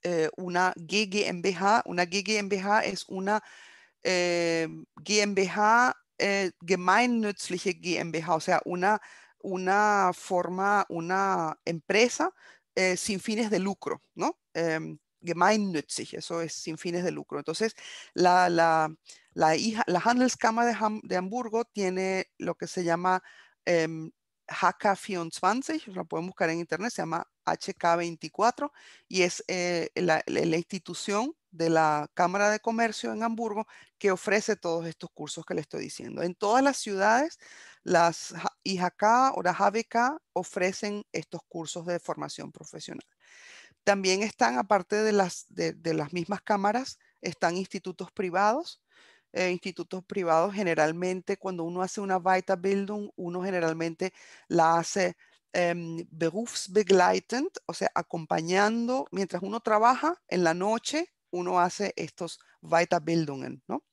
eh, una GmbH. Una GmbH es una eh, GmbH, eh, gemeinnützliche GmbH, o sea, una, una forma, una empresa eh, sin fines de lucro, ¿no? Em, gemeinnützig, eso es sin fines de lucro. Entonces, la, la, hija, la Handelskammer de, Hamburgo tiene lo que se llama em, HK24, lo pueden buscar en internet, se llama HK24 y es eh, la, institución de la Cámara de Comercio en Hamburgo que ofrece todos estos cursos que le estoy diciendo. En todas las ciudades, las IHK o las HBK ofrecen estos cursos de formación profesional. También están, aparte de las, mismas cámaras, están institutos privados. Eh, institutos privados generalmente, cuando uno hace una Weiterbildung, uno generalmente la hace em, berufsbegleitend, o sea, acompañando, mientras uno trabaja en la noche, uno hace estos Weiterbildungen, ¿no?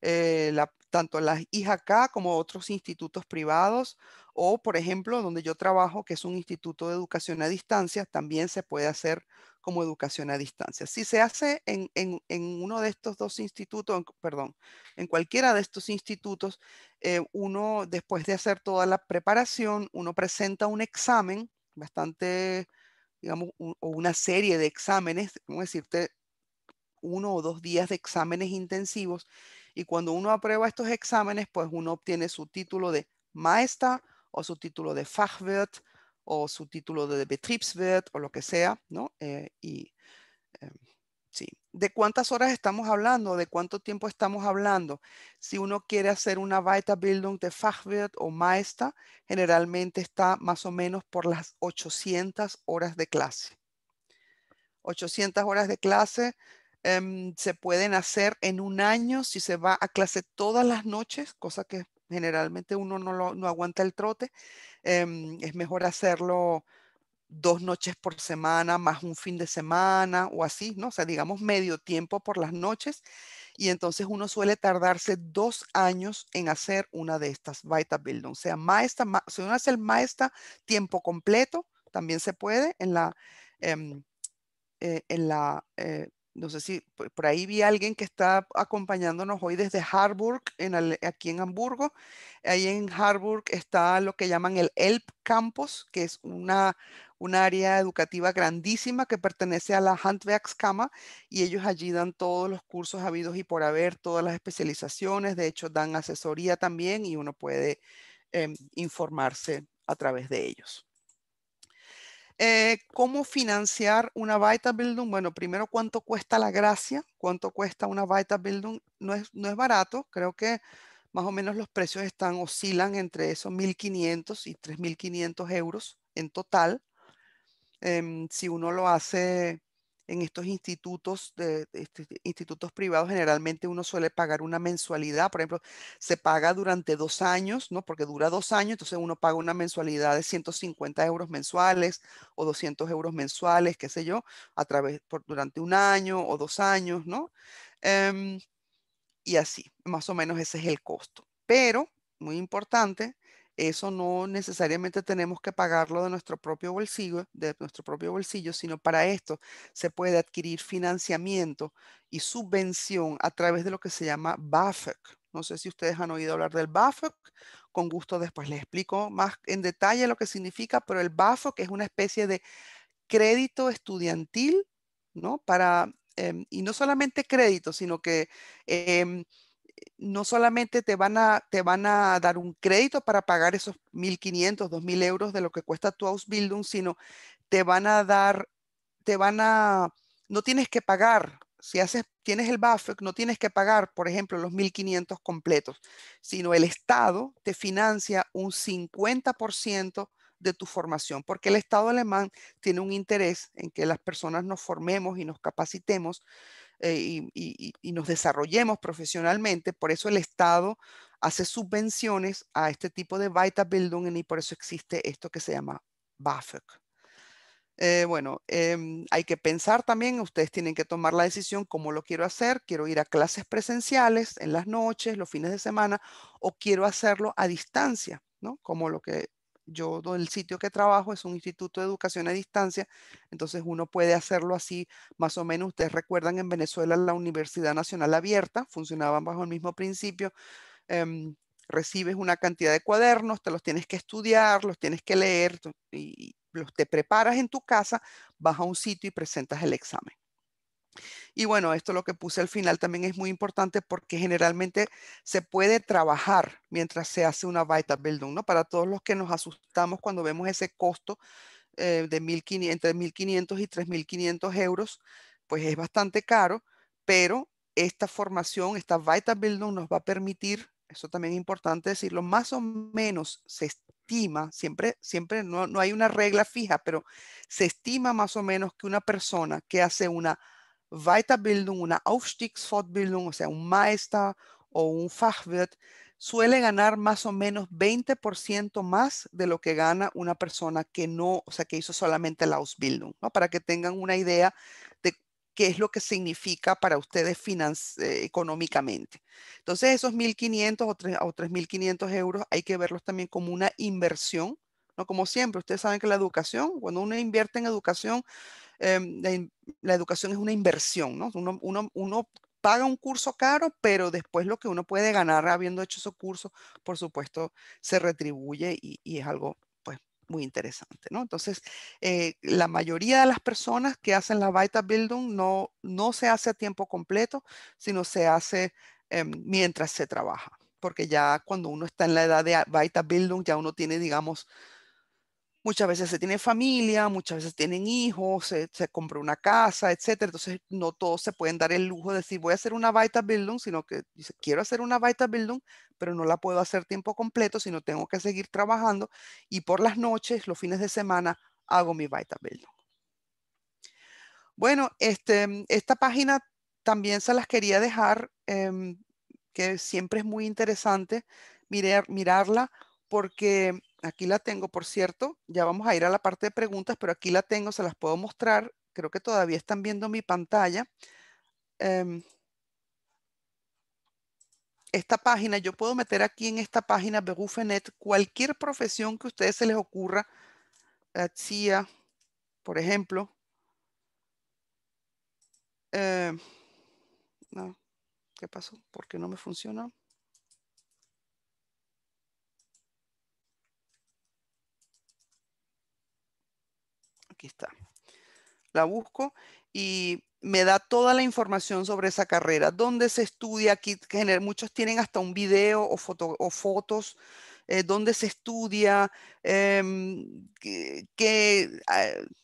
Eh, tanto las IHK como otros institutos privados o, por ejemplo, donde yo trabajo, que es un instituto de educación a distancia, también se puede hacer como educación a distancia. Si se hace en, uno de estos dos institutos, perdón, en cualquiera de estos institutos, eh, uno, después de hacer toda la preparación, uno presenta un examen bastante, digamos, o una serie de exámenes, cómo decirte, uno o dos días de exámenes intensivos. Y cuando uno aprueba estos exámenes, pues uno obtiene su título de maestra o su título de Fachwirt o su título de Betriebswirt o lo que sea, ¿no? Eh, y em, sí, ¿de cuántas horas estamos hablando? ¿De cuánto tiempo estamos hablando? Si uno quiere hacer una Weiterbildung de Fachwirt o Maestra, generalmente está más o menos por las 800 horas de clase. 800 horas de clase em, se pueden hacer en un año si se va a clase todas las noches, cosa que generalmente uno no, aguanta el trote, em, es mejor hacerlo dos noches por semana, más un fin de semana o así, ¿no? O sea, digamos medio tiempo por las noches. Y entonces uno suele tardarse dos años en hacer una de estas Building. O sea, maestra, si uno hace el maestra tiempo completo, también se puede en la, em, eh, en la eh, no sé si por ahí vi a alguien que está acompañándonos hoy desde Harburg, aquí en Hamburgo. Ahí en Harburg está lo que llaman el ELP Campus, que es una, un área educativa grandísima que pertenece a la Handwerkskammer y ellos allí dan todos los cursos habidos y por haber, todas las especializaciones, de hecho dan asesoría también y uno puede em, informarse a través de ellos. Eh, ¿Cómo financiar una building Bueno, primero, ¿cuánto cuesta la gracia? ¿Cuánto cuesta una building No es, no es barato, creo que más o menos los precios están, oscilan entre esos 1.500 y 3.500 euros en total. Em, si uno lo hace en estos institutos, de, este, institutos privados generalmente uno suele pagar una mensualidad, por ejemplo, se paga durante dos años, ¿no? Porque dura dos años, entonces uno paga una mensualidad de 150 euros mensuales o 200 euros mensuales, qué sé yo, a través, por, durante un año o dos años, ¿no? Em, y así, más o menos ese es el costo. Pero, muy importante, eso no necesariamente tenemos que pagarlo de nuestro propio bolsillo, de nuestro propio bolsillo, sino para esto se puede adquirir financiamiento y subvención a través de lo que se llama BAFEC. No sé si ustedes han oído hablar del BAFEC, Con gusto después les explico más en detalle lo que significa, pero el BAFEC es una especie de crédito estudiantil, ¿no? Para, em, y no solamente crédito, sino que em, no solamente te van, a, dar un crédito para pagar esos 1.500, 2.000 euros de lo que cuesta tu Ausbildung, sino te van a dar, te van a, no tienes que pagar, si haces, tienes el BAföG, no tienes que pagar, por ejemplo, los 1.500 completos, sino el Estado te financia un 50% de tu formación, porque el Estado alemán tiene un interés en que las personas nos formemos y nos capacitemos eh, y, nos desarrollemos profesionalmente. Por eso el Estado hace subvenciones a este tipo de building y por eso existe esto que se llama BAföG. Eh, bueno, em, hay que pensar también, ustedes tienen que tomar la decisión, ¿cómo lo quiero hacer? ¿Quiero ir a clases presenciales en las noches, los fines de semana, o quiero hacerlo a distancia, ¿no? Como lo que yo, el sitio que trabajo es un instituto de educación a distancia, entonces uno puede hacerlo así, más o menos, ustedes recuerdan en Venezuela la Universidad Nacional Abierta, funcionaban bajo el mismo principio. Em, recibes una cantidad de cuadernos, te los tienes que estudiar, los tienes que leer y los te preparas en tu casa, vas a un sitio y presentas el examen. Y bueno, esto lo que puse al final también es muy importante porque generalmente se puede trabajar mientras se hace una Vita Building, ¿no? Para todos los que nos asustamos cuando vemos ese costo eh, de entre 1.500 y 3.500 euros, pues es bastante caro, pero esta formación, esta Vita Building nos va a permitir, eso también es importante decirlo, más o menos se estima, siempre, siempre no, no hay una regla fija, pero se estima más o menos que una persona que hace una Weiterbildung, una aufstiegsfortbildung, o sea, un maestra o un fachwirt, suele ganar más o menos 20% más de lo que gana una persona que no, o sea, que hizo solamente la Ausbildung, ¿no? Para que tengan una idea de qué es lo que significa para ustedes eh, económicamente. Entonces, esos 1.500 o 3.500 euros hay que verlos también como una inversión, ¿no? Como siempre, ustedes saben que la educación, cuando uno invierte en educación, Em, la, educación es una inversión, ¿no? Uno, paga un curso caro, pero después lo que uno puede ganar habiendo hecho ese curso, por supuesto, se retribuye y, es algo pues muy interesante, ¿no? Entonces, eh, la mayoría de las personas que hacen la building no, no se hace a tiempo completo, sino se hace em, mientras se trabaja, porque ya cuando uno está en la edad de building ya uno tiene, digamos, muchas veces se tiene familia, muchas veces tienen hijos, se, se compra una casa, etcétera. Entonces, no todos se pueden dar el lujo de decir, voy a hacer una Vita building sino que quiero hacer una Vita building pero no la puedo hacer tiempo completo, sino tengo que seguir trabajando y por las noches, los fines de semana, hago mi Vita building Bueno, este, mm, esta página también se las quería dejar, em, que siempre es muy interesante mirar, mirarla, porque aquí la tengo, por cierto, ya vamos a ir a la parte de preguntas, pero aquí la tengo, se las puedo mostrar. Creo que todavía están viendo mi pantalla. Em, esta página, yo puedo meter aquí en esta página Berufenet cualquier profesión que a ustedes se les ocurra, eh, CIA, por ejemplo. Em, no, ¿Qué pasó? ¿Por qué no me funcionó? aquí está. La busco y me da toda la información sobre esa carrera, dónde se estudia, aquí muchos tienen hasta un video o, foto, o fotos, eh, dónde se estudia, em, que,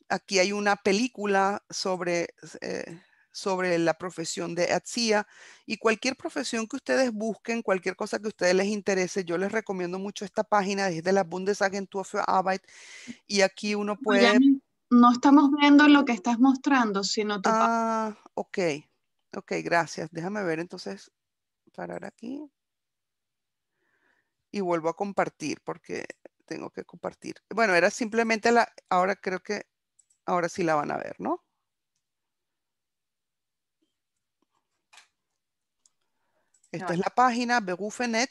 aquí hay una película sobre, eh, sobre la profesión de ATSIA y cualquier profesión que ustedes busquen, cualquier cosa que a ustedes les interese, yo les recomiendo mucho esta página desde la Bundesagentur für Arbeit y aquí uno puede no estamos viendo lo que estás mostrando, sino Ah, ok. Ok, gracias. Déjame ver entonces, parar aquí. Y vuelvo a compartir porque tengo que compartir. Bueno, era simplemente la, ahora creo que, ahora sí la van a ver, ¿no? Esta es la página begufe.net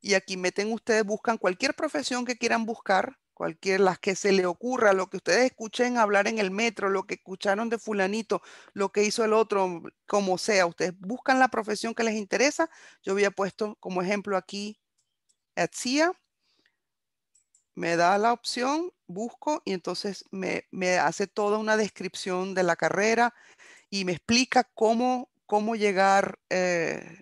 y aquí meten ustedes, buscan cualquier profesión que quieran buscar cualquier, las que se le ocurra, lo que ustedes escuchen hablar en el metro, lo que escucharon de fulanito, lo que hizo el otro, como sea, ustedes buscan la profesión que les interesa. Yo había puesto como ejemplo aquí Atsia, me da la opción, busco y entonces me, me, hace toda una descripción de la carrera y me explica cómo, cómo llegar eh,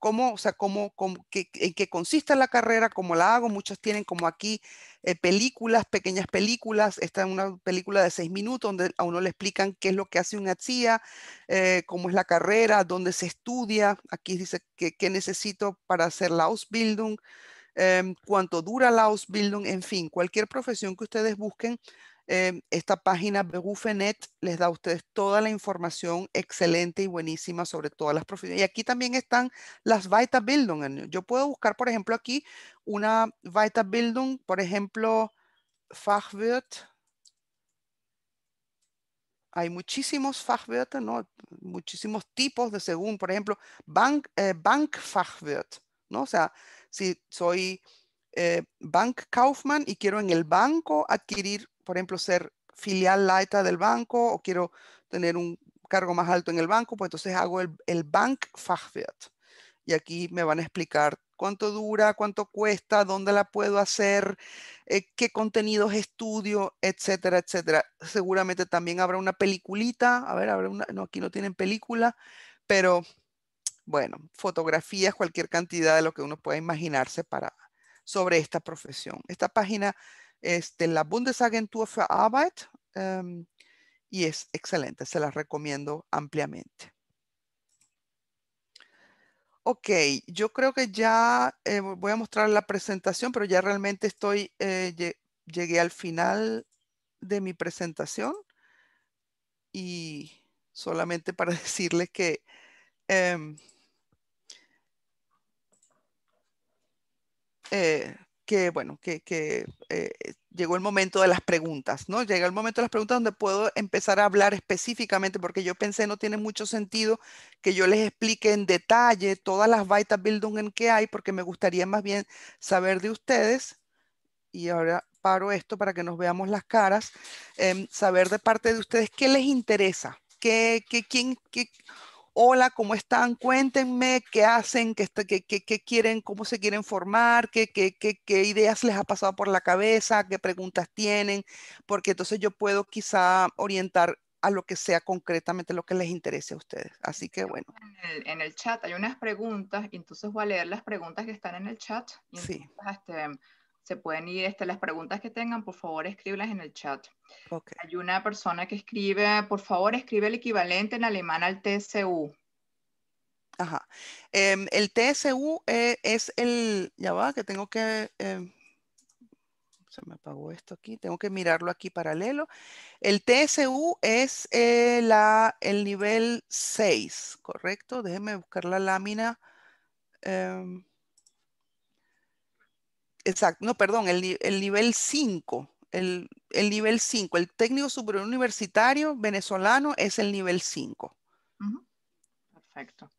cómo, o sea, cómo, en qué consiste la carrera, cómo la hago. Muchos tienen como aquí eh, películas, pequeñas películas. Esta es una película de seis minutos donde a uno le explican qué es lo que hace un ATSIA, eh, cómo es la carrera, dónde se estudia. Aquí dice qué necesito para hacer la Ausbildung. Eh, cuánto dura la Ausbildung, en fin, cualquier profesión que ustedes busquen, eh, esta página Berufenet les da a ustedes toda la información excelente y buenísima sobre todas las profesiones. Y aquí también están las Weiterbildungen. Yo puedo buscar, por ejemplo, aquí una Weiterbildung, por ejemplo, Fachwirt. Hay muchísimos Fachwirte, ¿no? muchísimos tipos de según, por ejemplo, Bank, eh, bank Bankfachwirt. ¿no? O sea, si soy eh, bank Bankkaufmann y quiero en el banco adquirir por ejemplo, ser filial laita del banco o quiero tener un cargo más alto en el banco, pues entonces hago el, el Fachwert Y aquí me van a explicar cuánto dura, cuánto cuesta, dónde la puedo hacer, eh, qué contenidos estudio, etcétera, etcétera. Seguramente también habrá una peliculita, a ver, habrá una, no, aquí no tienen película, pero bueno, fotografías, cualquier cantidad de lo que uno pueda imaginarse para, sobre esta profesión. Esta página este, la Bundesagentur für Arbeit em, y es excelente, se las recomiendo ampliamente. Ok, yo creo que ya eh, voy a mostrar la presentación, pero ya realmente estoy, eh, llegué al final de mi presentación y solamente para decirles que em, eh, que, bueno, que, eh, eh, llegó el momento de las preguntas, ¿no? Llega el momento de las preguntas donde puedo empezar a hablar específicamente, porque yo pensé no tiene mucho sentido que yo les explique en detalle todas las en que hay, porque me gustaría más bien saber de ustedes, y ahora paro esto para que nos veamos las caras, em, saber de parte de ustedes qué les interesa, qué, qué, quién, qué, hola, ¿cómo están? Cuéntenme qué hacen, qué, qué, qué, quieren, cómo se quieren formar, qué, qué, ideas les ha pasado por la cabeza, qué preguntas tienen, porque entonces yo puedo quizá orientar a lo que sea concretamente lo que les interese a ustedes. Así que bueno. En el, chat hay unas preguntas, entonces voy a leer las preguntas que están en el chat. sí. Este, pueden ir, este, las preguntas que tengan, por favor, escríbelas en el chat. Hay una persona que escribe, por favor, escribe el equivalente en alemán al TSU. Ajá. Em, el TSU eh, es el, ya va, que tengo que, em, se me apagó esto aquí, tengo que mirarlo aquí paralelo. El TSU es eh, la, el nivel 6, ¿correcto? Déjenme buscar la lámina. Em, Exacto, no, perdón, el, nivel 5, el, nivel 5, el técnico superior universitario venezolano es el nivel 5. Perfecto.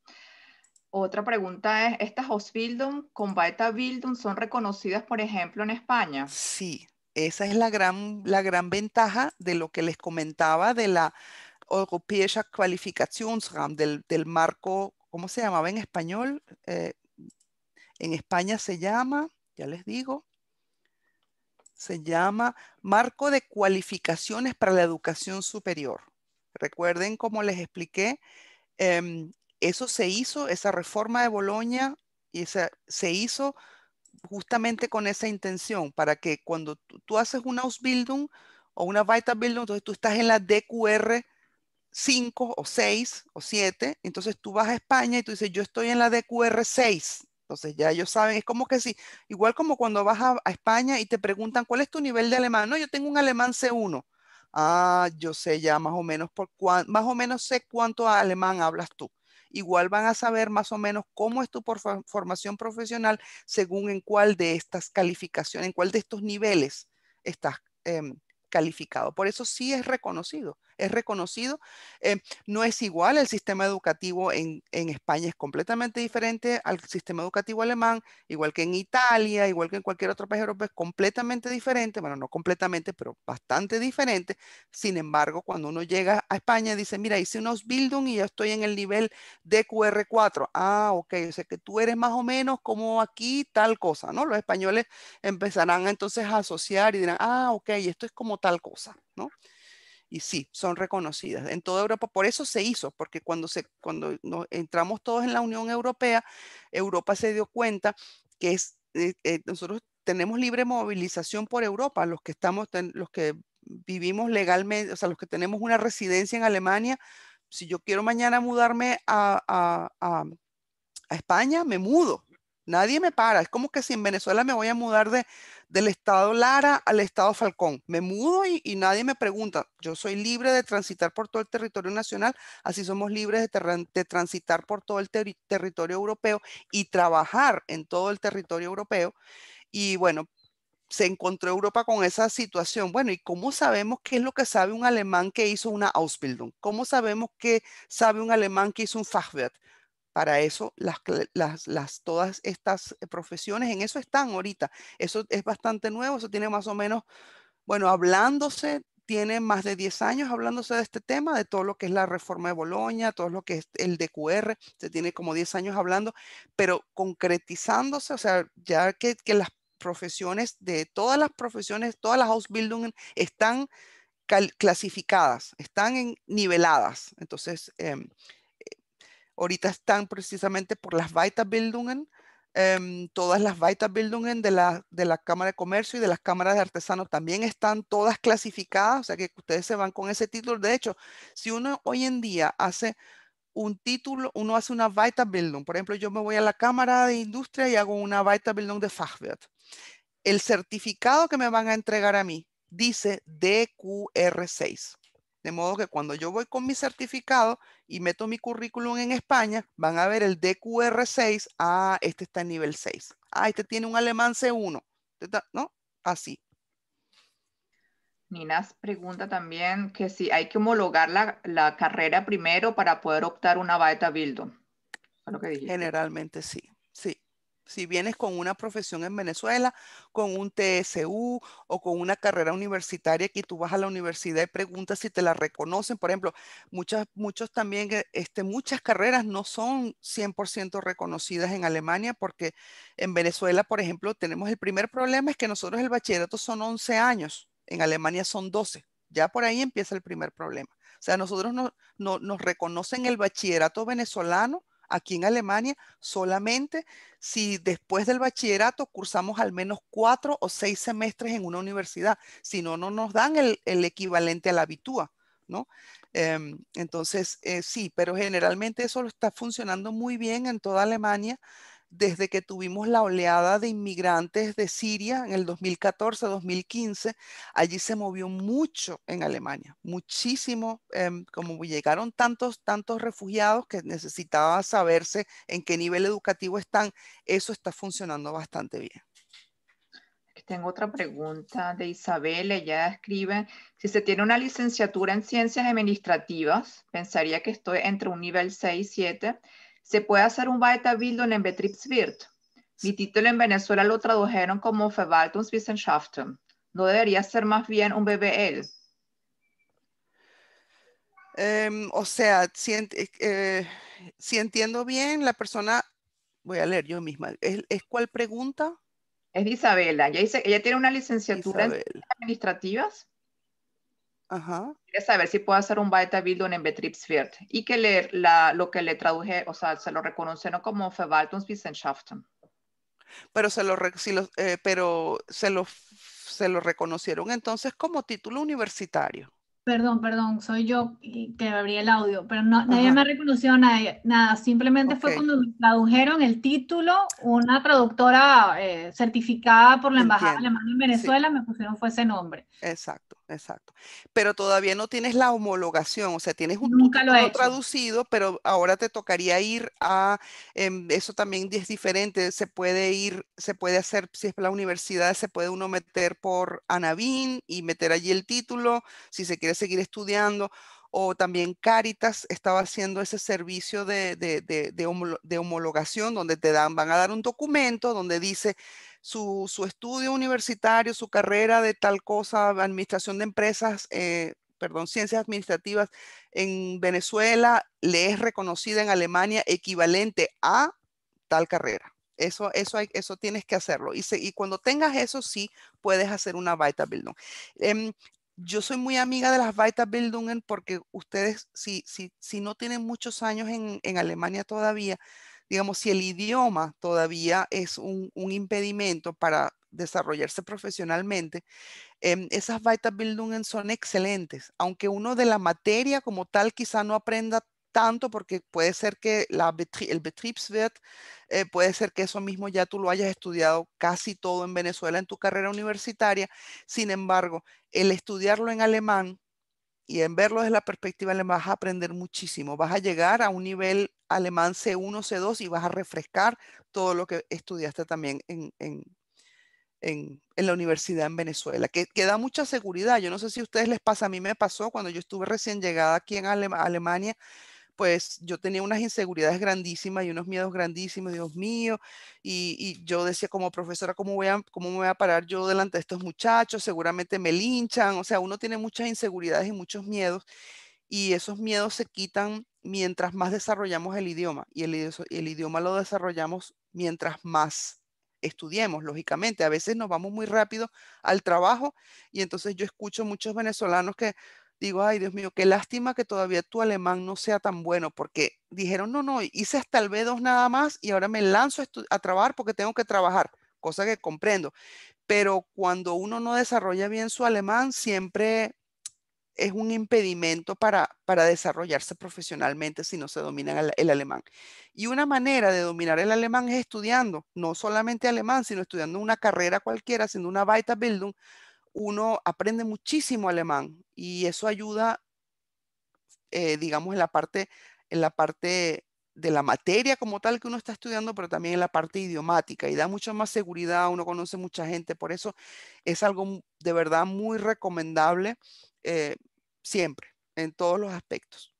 Otra pregunta es, ¿estas Ausbildung con Beta Bildung son reconocidas, por ejemplo, en España? Sí, esa es la gran, la gran ventaja de lo que les comentaba de la Europäische Qualifikationsrahmen, del, del, marco, ¿cómo se llamaba en español? Eh, en España se llama ya les digo. Se llama Marco de Cualificaciones para la Educación Superior. Recuerden, como les expliqué, em, eso se hizo, esa reforma de Boloña, y se hizo justamente con esa intención, para que cuando tú, haces una Ausbildung o una Weiterbildung, entonces tú estás en la DQR 5 o 6 o 7, entonces tú vas a España y tú dices, yo estoy en la DQR 6, entonces ya ellos saben, es como que sí, igual como cuando vas a, España y te preguntan cuál es tu nivel de alemán. No, yo tengo un alemán C1. Ah, yo sé ya más o menos por más o menos sé cuánto alemán hablas tú. Igual van a saber más o menos cómo es tu formación profesional según en cuál de estas calificaciones, en cuál de estos niveles estás em, calificado. Por eso sí es reconocido es reconocido. Eh, no es igual el sistema educativo en, España, es completamente diferente al sistema educativo alemán, igual que en Italia, igual que en cualquier otro país europeo, es completamente diferente, bueno, no completamente, pero bastante diferente. Sin embargo, cuando uno llega a España, dice, mira, hice unos Bildung y ya estoy en el nivel de QR4. Ah, ok, o sea que tú eres más o menos como aquí tal cosa, ¿no? Los españoles empezarán entonces a asociar y dirán, ah, ok, esto es como tal cosa, ¿no? y sí, son reconocidas en toda Europa. Por eso se hizo, porque cuando, se, cuando entramos todos en la Unión Europea, Europa se dio cuenta que eh, eh, nosotros tenemos libre movilización por Europa, los que, estamos, los que vivimos legalmente, o sea, los que tenemos una residencia en Alemania, si yo quiero mañana mudarme a España, me mudo, Nadie me para. Es como que si en Venezuela me voy a mudar de, del estado Lara al estado Falcón. Me mudo y, nadie me pregunta. Yo soy libre de transitar por todo el territorio nacional, así somos libres de, transitar por todo el territorio europeo y trabajar en todo el territorio europeo. Y bueno, se encontró Europa con esa situación. Bueno, ¿y cómo sabemos qué es lo que sabe un alemán que hizo una Ausbildung? ¿Cómo sabemos qué sabe un alemán que hizo un Fachwirt? Para eso las, todas estas eh, profesiones en eso están ahorita. Eso es bastante nuevo, eso tiene más o menos, bueno, hablándose, tiene más de 10 años hablándose de este tema, de todo lo que es la reforma de Boloña, todo lo que es el DQR, se tiene como 10 años hablando, pero concretizándose, o sea, ya que, las profesiones, de todas las profesiones, todas las house building están clasificadas, están niveladas. Entonces, em, Ahorita están precisamente por las Weiterbildungen, eh, em, todas las Weiterbildungen de la, de la Cámara de Comercio y de las Cámaras de Artesanos también están todas clasificadas, o sea que ustedes se van con ese título. De hecho, si uno hoy en día hace un título, uno hace una Weiterbildung, por ejemplo, yo me voy a la Cámara de Industria y hago una Weiterbildung de Fachwirt. El certificado que me van a entregar a mí dice DQR6. De modo que cuando yo voy con mi certificado y meto mi currículum en España, van a ver el DQR6. Ah, este está en nivel 6. Ah, este tiene un alemán C1. ¿No? Así. Ninas pregunta también que si hay que homologar la, carrera primero para poder optar una baeta Bildung. Generalmente sí, sí. Si vienes con una profesión en Venezuela, con un TSU o con una carrera universitaria, aquí tú vas a la universidad y preguntas si te la reconocen. Por ejemplo, muchas, muchos también, eh, este, muchas carreras no son 100% reconocidas en Alemania porque en Venezuela, por ejemplo, tenemos el primer problema es que nosotros el bachillerato son 11 años, en Alemania son 12. Ya por ahí empieza el primer problema. O sea, nosotros no, nos reconocen el bachillerato venezolano aquí en Alemania solamente si después del bachillerato cursamos al menos cuatro o seis semestres en una universidad, si no, no nos dan el, equivalente a la habitúa, ¿no? Em, entonces, eh, sí, pero generalmente eso está funcionando muy bien en toda Alemania desde que tuvimos la oleada de inmigrantes de Siria en el 2014-2015, allí se movió mucho en Alemania, muchísimo, em, como llegaron tantos, tantos refugiados que necesitaba saberse en qué nivel educativo están, eso está funcionando bastante bien. Tengo otra pregunta de Isabel. Ella escribe, si se tiene una licenciatura en ciencias administrativas, pensaría que estoy entre un nivel 6 y 7 se puede hacer un Weiterbildung en Betriebswirt. Mi título en Venezuela lo tradujeron como Verwaltungswissenschaften. ¿No debería ser más bien un BBL? Em, o sea, eh, eh, si, entiendo bien, la persona, voy a leer yo misma, ¿es, cuál pregunta? Es de Isabela. Ella, dice, ella tiene una licenciatura en administrativas Ajá. Quiere saber si puede hacer un weiterbildung en Betriebswirt y que leer la, lo que le traduje, o sea, se lo reconocieron como Verwaltungswissenschaften. Pero se lo, eh, pero se lo, se lo reconocieron entonces como título universitario. Perdón, perdón, soy yo que abrí el audio, pero no, nadie me reconoció nada, simplemente fue cuando tradujeron el título, una traductora eh, certificada por la Embajada Alemana en Venezuela me pusieron fue ese nombre. Exacto. Exacto. Pero todavía no tienes la homologación, o sea, tienes un título traducido, pero ahora te tocaría ir a, em, eso también es diferente, se puede ir, se puede hacer, si es la universidad, se puede uno meter por Anabin y meter allí el título, si se quiere seguir estudiando o también Caritas estaba haciendo ese servicio de, homologación donde te dan, van a dar un documento donde dice su, estudio universitario, su carrera de tal cosa, administración de empresas, eh, perdón, ciencias administrativas en Venezuela, le es reconocida en Alemania equivalente a tal carrera. Eso, eso, hay, eso tienes que hacerlo. Y, y cuando tengas eso, sí puedes hacer una Vita Build. Em, yo soy muy amiga de las Weiterbildungen porque ustedes, si, si, si no tienen muchos años en, Alemania todavía, digamos, si el idioma todavía es un, impedimento para desarrollarse profesionalmente, eh, esas Weiterbildungen son excelentes, aunque uno de la materia como tal quizá no aprenda tanto porque puede ser que la, el Betriebswert, eh, puede ser que eso mismo ya tú lo hayas estudiado casi todo en Venezuela en tu carrera universitaria. Sin embargo, el estudiarlo en alemán y en verlo desde la perspectiva alemana vas a aprender muchísimo. Vas a llegar a un nivel alemán C1, C2 y vas a refrescar todo lo que estudiaste también en, en, en, la universidad en Venezuela, que, da mucha seguridad. Yo no sé si a ustedes les pasa, a mí me pasó cuando yo estuve recién llegada aquí en Alemania, pues yo tenía unas inseguridades grandísimas y unos miedos grandísimos, Dios mío, y, yo decía como profesora, ¿cómo, voy a, ¿cómo me voy a parar yo delante de estos muchachos? Seguramente me linchan, o sea, uno tiene muchas inseguridades y muchos miedos, y esos miedos se quitan mientras más desarrollamos el idioma, y el, el idioma lo desarrollamos mientras más estudiemos, lógicamente. A veces nos vamos muy rápido al trabajo y entonces yo escucho muchos venezolanos que, digo, ay Dios mío, qué lástima que todavía tu alemán no sea tan bueno, porque dijeron, no, no, hice hasta el B2 nada más y ahora me lanzo a, trabajar porque tengo que trabajar, cosa que comprendo. Pero cuando uno no desarrolla bien su alemán, siempre es un impedimento para, desarrollarse profesionalmente si no se domina el, alemán. Y una manera de dominar el alemán es estudiando, no solamente alemán, sino estudiando una carrera cualquiera, haciendo una Weiterbildung, uno aprende muchísimo alemán y eso ayuda, eh, digamos, en la, parte, en la parte de la materia como tal que uno está estudiando, pero también en la parte idiomática y da mucho más seguridad, uno conoce mucha gente, por eso es algo de verdad muy recomendable eh, siempre, en todos los aspectos.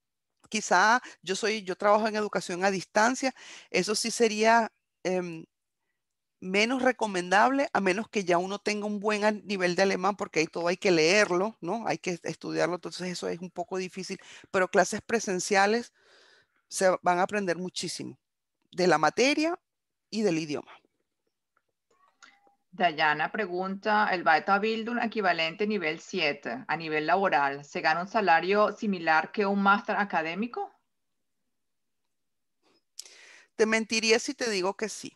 Quizá yo soy, yo trabajo en educación a distancia, eso sí sería em, menos recomendable a menos que ya uno tenga un buen nivel de alemán porque ahí todo hay que leerlo, ¿no? Hay que estudiarlo, entonces eso es un poco difícil, pero clases presenciales se van a aprender muchísimo de la materia y del idioma. Dayana pregunta, el Beta Bildung equivalente nivel 7 a nivel laboral, ¿se gana un salario similar que un máster académico? Te mentiría si te digo que sí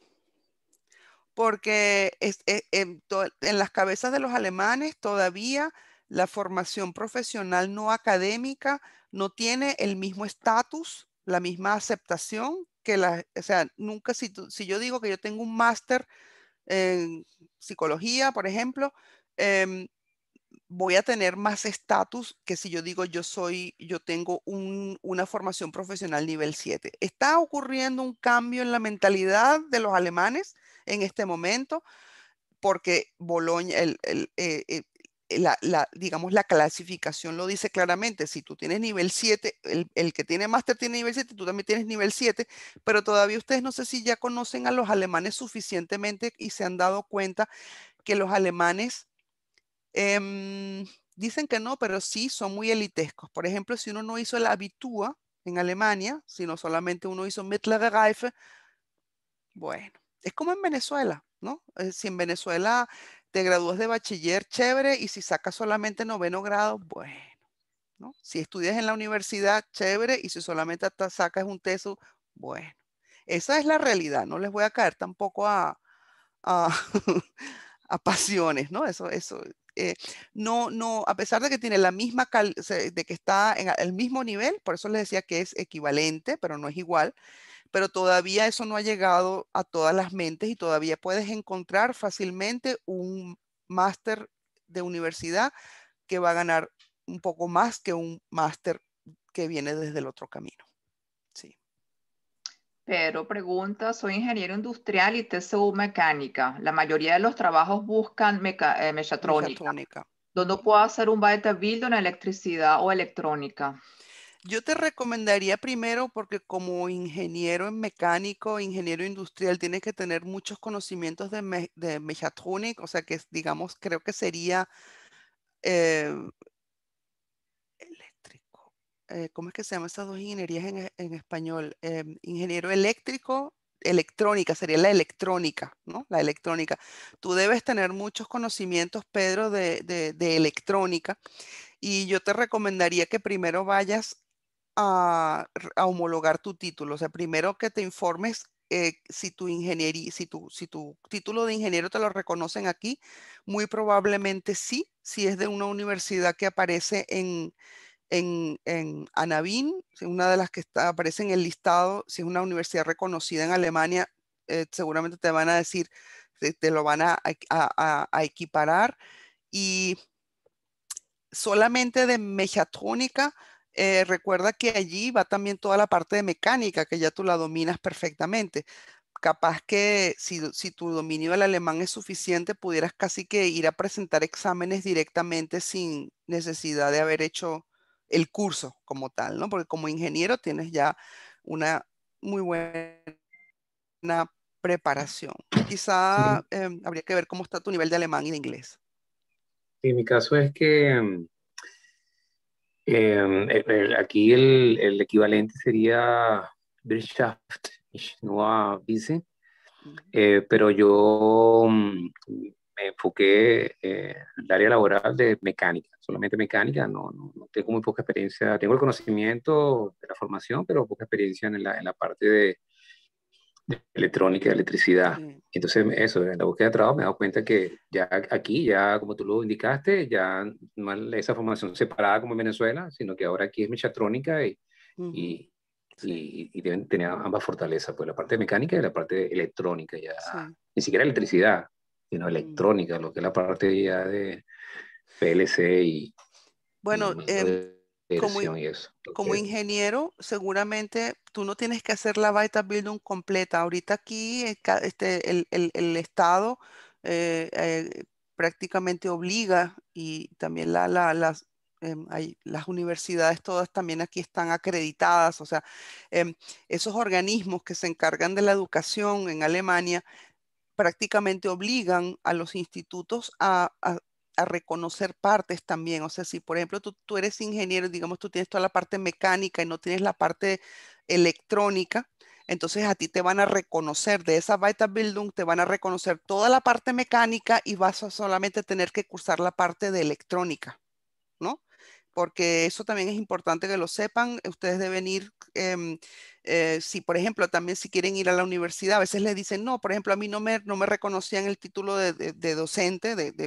porque eh, en, las cabezas de los alemanes todavía la formación profesional no académica no tiene el mismo estatus, la misma aceptación que la, o sea, nunca si, si yo digo que yo tengo un máster en psicología, por ejemplo, em, voy a tener más estatus que si yo digo yo soy, yo tengo un, una formación profesional nivel 7. Está ocurriendo un cambio en la mentalidad de los alemanes en este momento, porque Boloña, eh, eh, digamos, la clasificación lo dice claramente. Si tú tienes nivel 7, el, que tiene máster tiene nivel 7, tú también tienes nivel 7, pero todavía ustedes no sé si ya conocen a los alemanes suficientemente y se han dado cuenta que los alemanes em, dicen que no, pero sí son muy elitescos. Por ejemplo, si uno no hizo la habitúa en Alemania, sino solamente uno hizo Mittlere Reife, bueno, es como en Venezuela, ¿no? Eh, si en Venezuela te gradúas de bachiller, chévere, y si sacas solamente noveno grado, bueno, ¿no? Si estudias en la universidad, chévere, y si solamente sacas un teso, bueno. Esa es la realidad, no les voy a caer tampoco a, a, pasiones, ¿no? Eso, eso, eh, no, no, a pesar de que tiene la misma, de que está en el mismo nivel, por eso les decía que es equivalente, pero no es igual, pero todavía eso no ha llegado a todas las mentes y todavía puedes encontrar fácilmente un máster de universidad que va a ganar un poco más que un máster que viene desde el otro camino. Sí. Pero pregunta, soy ingeniero industrial y TCU mecánica. La mayoría de los trabajos buscan meca eh, mechatrónica. ¿Dónde puedo hacer un beta build en electricidad o electrónica? yo te recomendaría primero porque como ingeniero en mecánico, ingeniero industrial, tienes que tener muchos conocimientos de, me o sea que digamos, creo que sería eh, eléctrico. Eh, ¿Cómo es que se llaman esas dos ingenierías en, e, español? Eh, ingeniero eléctrico, electrónica, sería la electrónica, ¿no? La electrónica. Tú debes tener muchos conocimientos, Pedro, de electrónica. Y yo te recomendaría que primero vayas a, homologar tu título. O sea, primero que te informes eh, si tu ingeniería, si tu, título de ingeniero te lo reconocen aquí, muy probablemente sí, si es de una universidad que aparece en, en, en una de las que aparece en el listado, si es una universidad reconocida en Alemania, eh, seguramente te van a decir, te, lo van a, equiparar. Y solamente de Mechatónica eh, recuerda que allí va también toda la parte de mecánica, que ya tú la dominas perfectamente. Capaz que si, tu dominio del alemán es suficiente, pudieras casi que ir a presentar exámenes directamente sin necesidad de haber hecho el curso como tal, ¿no? Porque como ingeniero tienes ya una muy buena preparación. Quizá em, habría que ver cómo está tu nivel de alemán y de inglés. en mi caso es que em, Em, aquí el, el, equivalente sería Wirtschaft, Vice, eh, pero yo mm, me enfoqué eh, en el área laboral de mecánica, solamente mecánica, no, no, no, tengo muy poca experiencia, tengo el conocimiento de la formación, pero poca experiencia en la, en la parte de, de electrónica, de electricidad. Entonces, eso, en la búsqueda de trabajo me he dado cuenta que ya aquí, ya como tú lo indicaste, ya no es esa formación separada como en Venezuela, sino que ahora aquí es mechatrónica y, y, y, ambas fortalezas, pues la parte mecánica y la parte electrónica, ya ni siquiera electricidad, sino mm. electrónica, lo que es la parte ya de PLC y... Bueno, como, como ingeniero, seguramente tú no tienes que hacer la Vita Building completa. Ahorita aquí este, el, Estado eh, eh, prácticamente obliga y también la, las, em, las universidades todas también aquí están acreditadas. O sea, em, esos organismos que se encargan de la educación en Alemania prácticamente obligan a los institutos a, a reconocer partes también. O sea, si por ejemplo tú, eres ingeniero, digamos, tú tienes toda la parte mecánica y no tienes la parte electrónica, entonces a ti te van a reconocer de esa building te van a reconocer toda la parte mecánica y vas a solamente tener que cursar la parte de electrónica porque eso también es importante que lo sepan. Eh, ustedes deben ir, em, eh, si por ejemplo también si quieren ir a la universidad, a veces les dicen, no, por ejemplo, a mí no me, no me reconocían el título de, docente, de,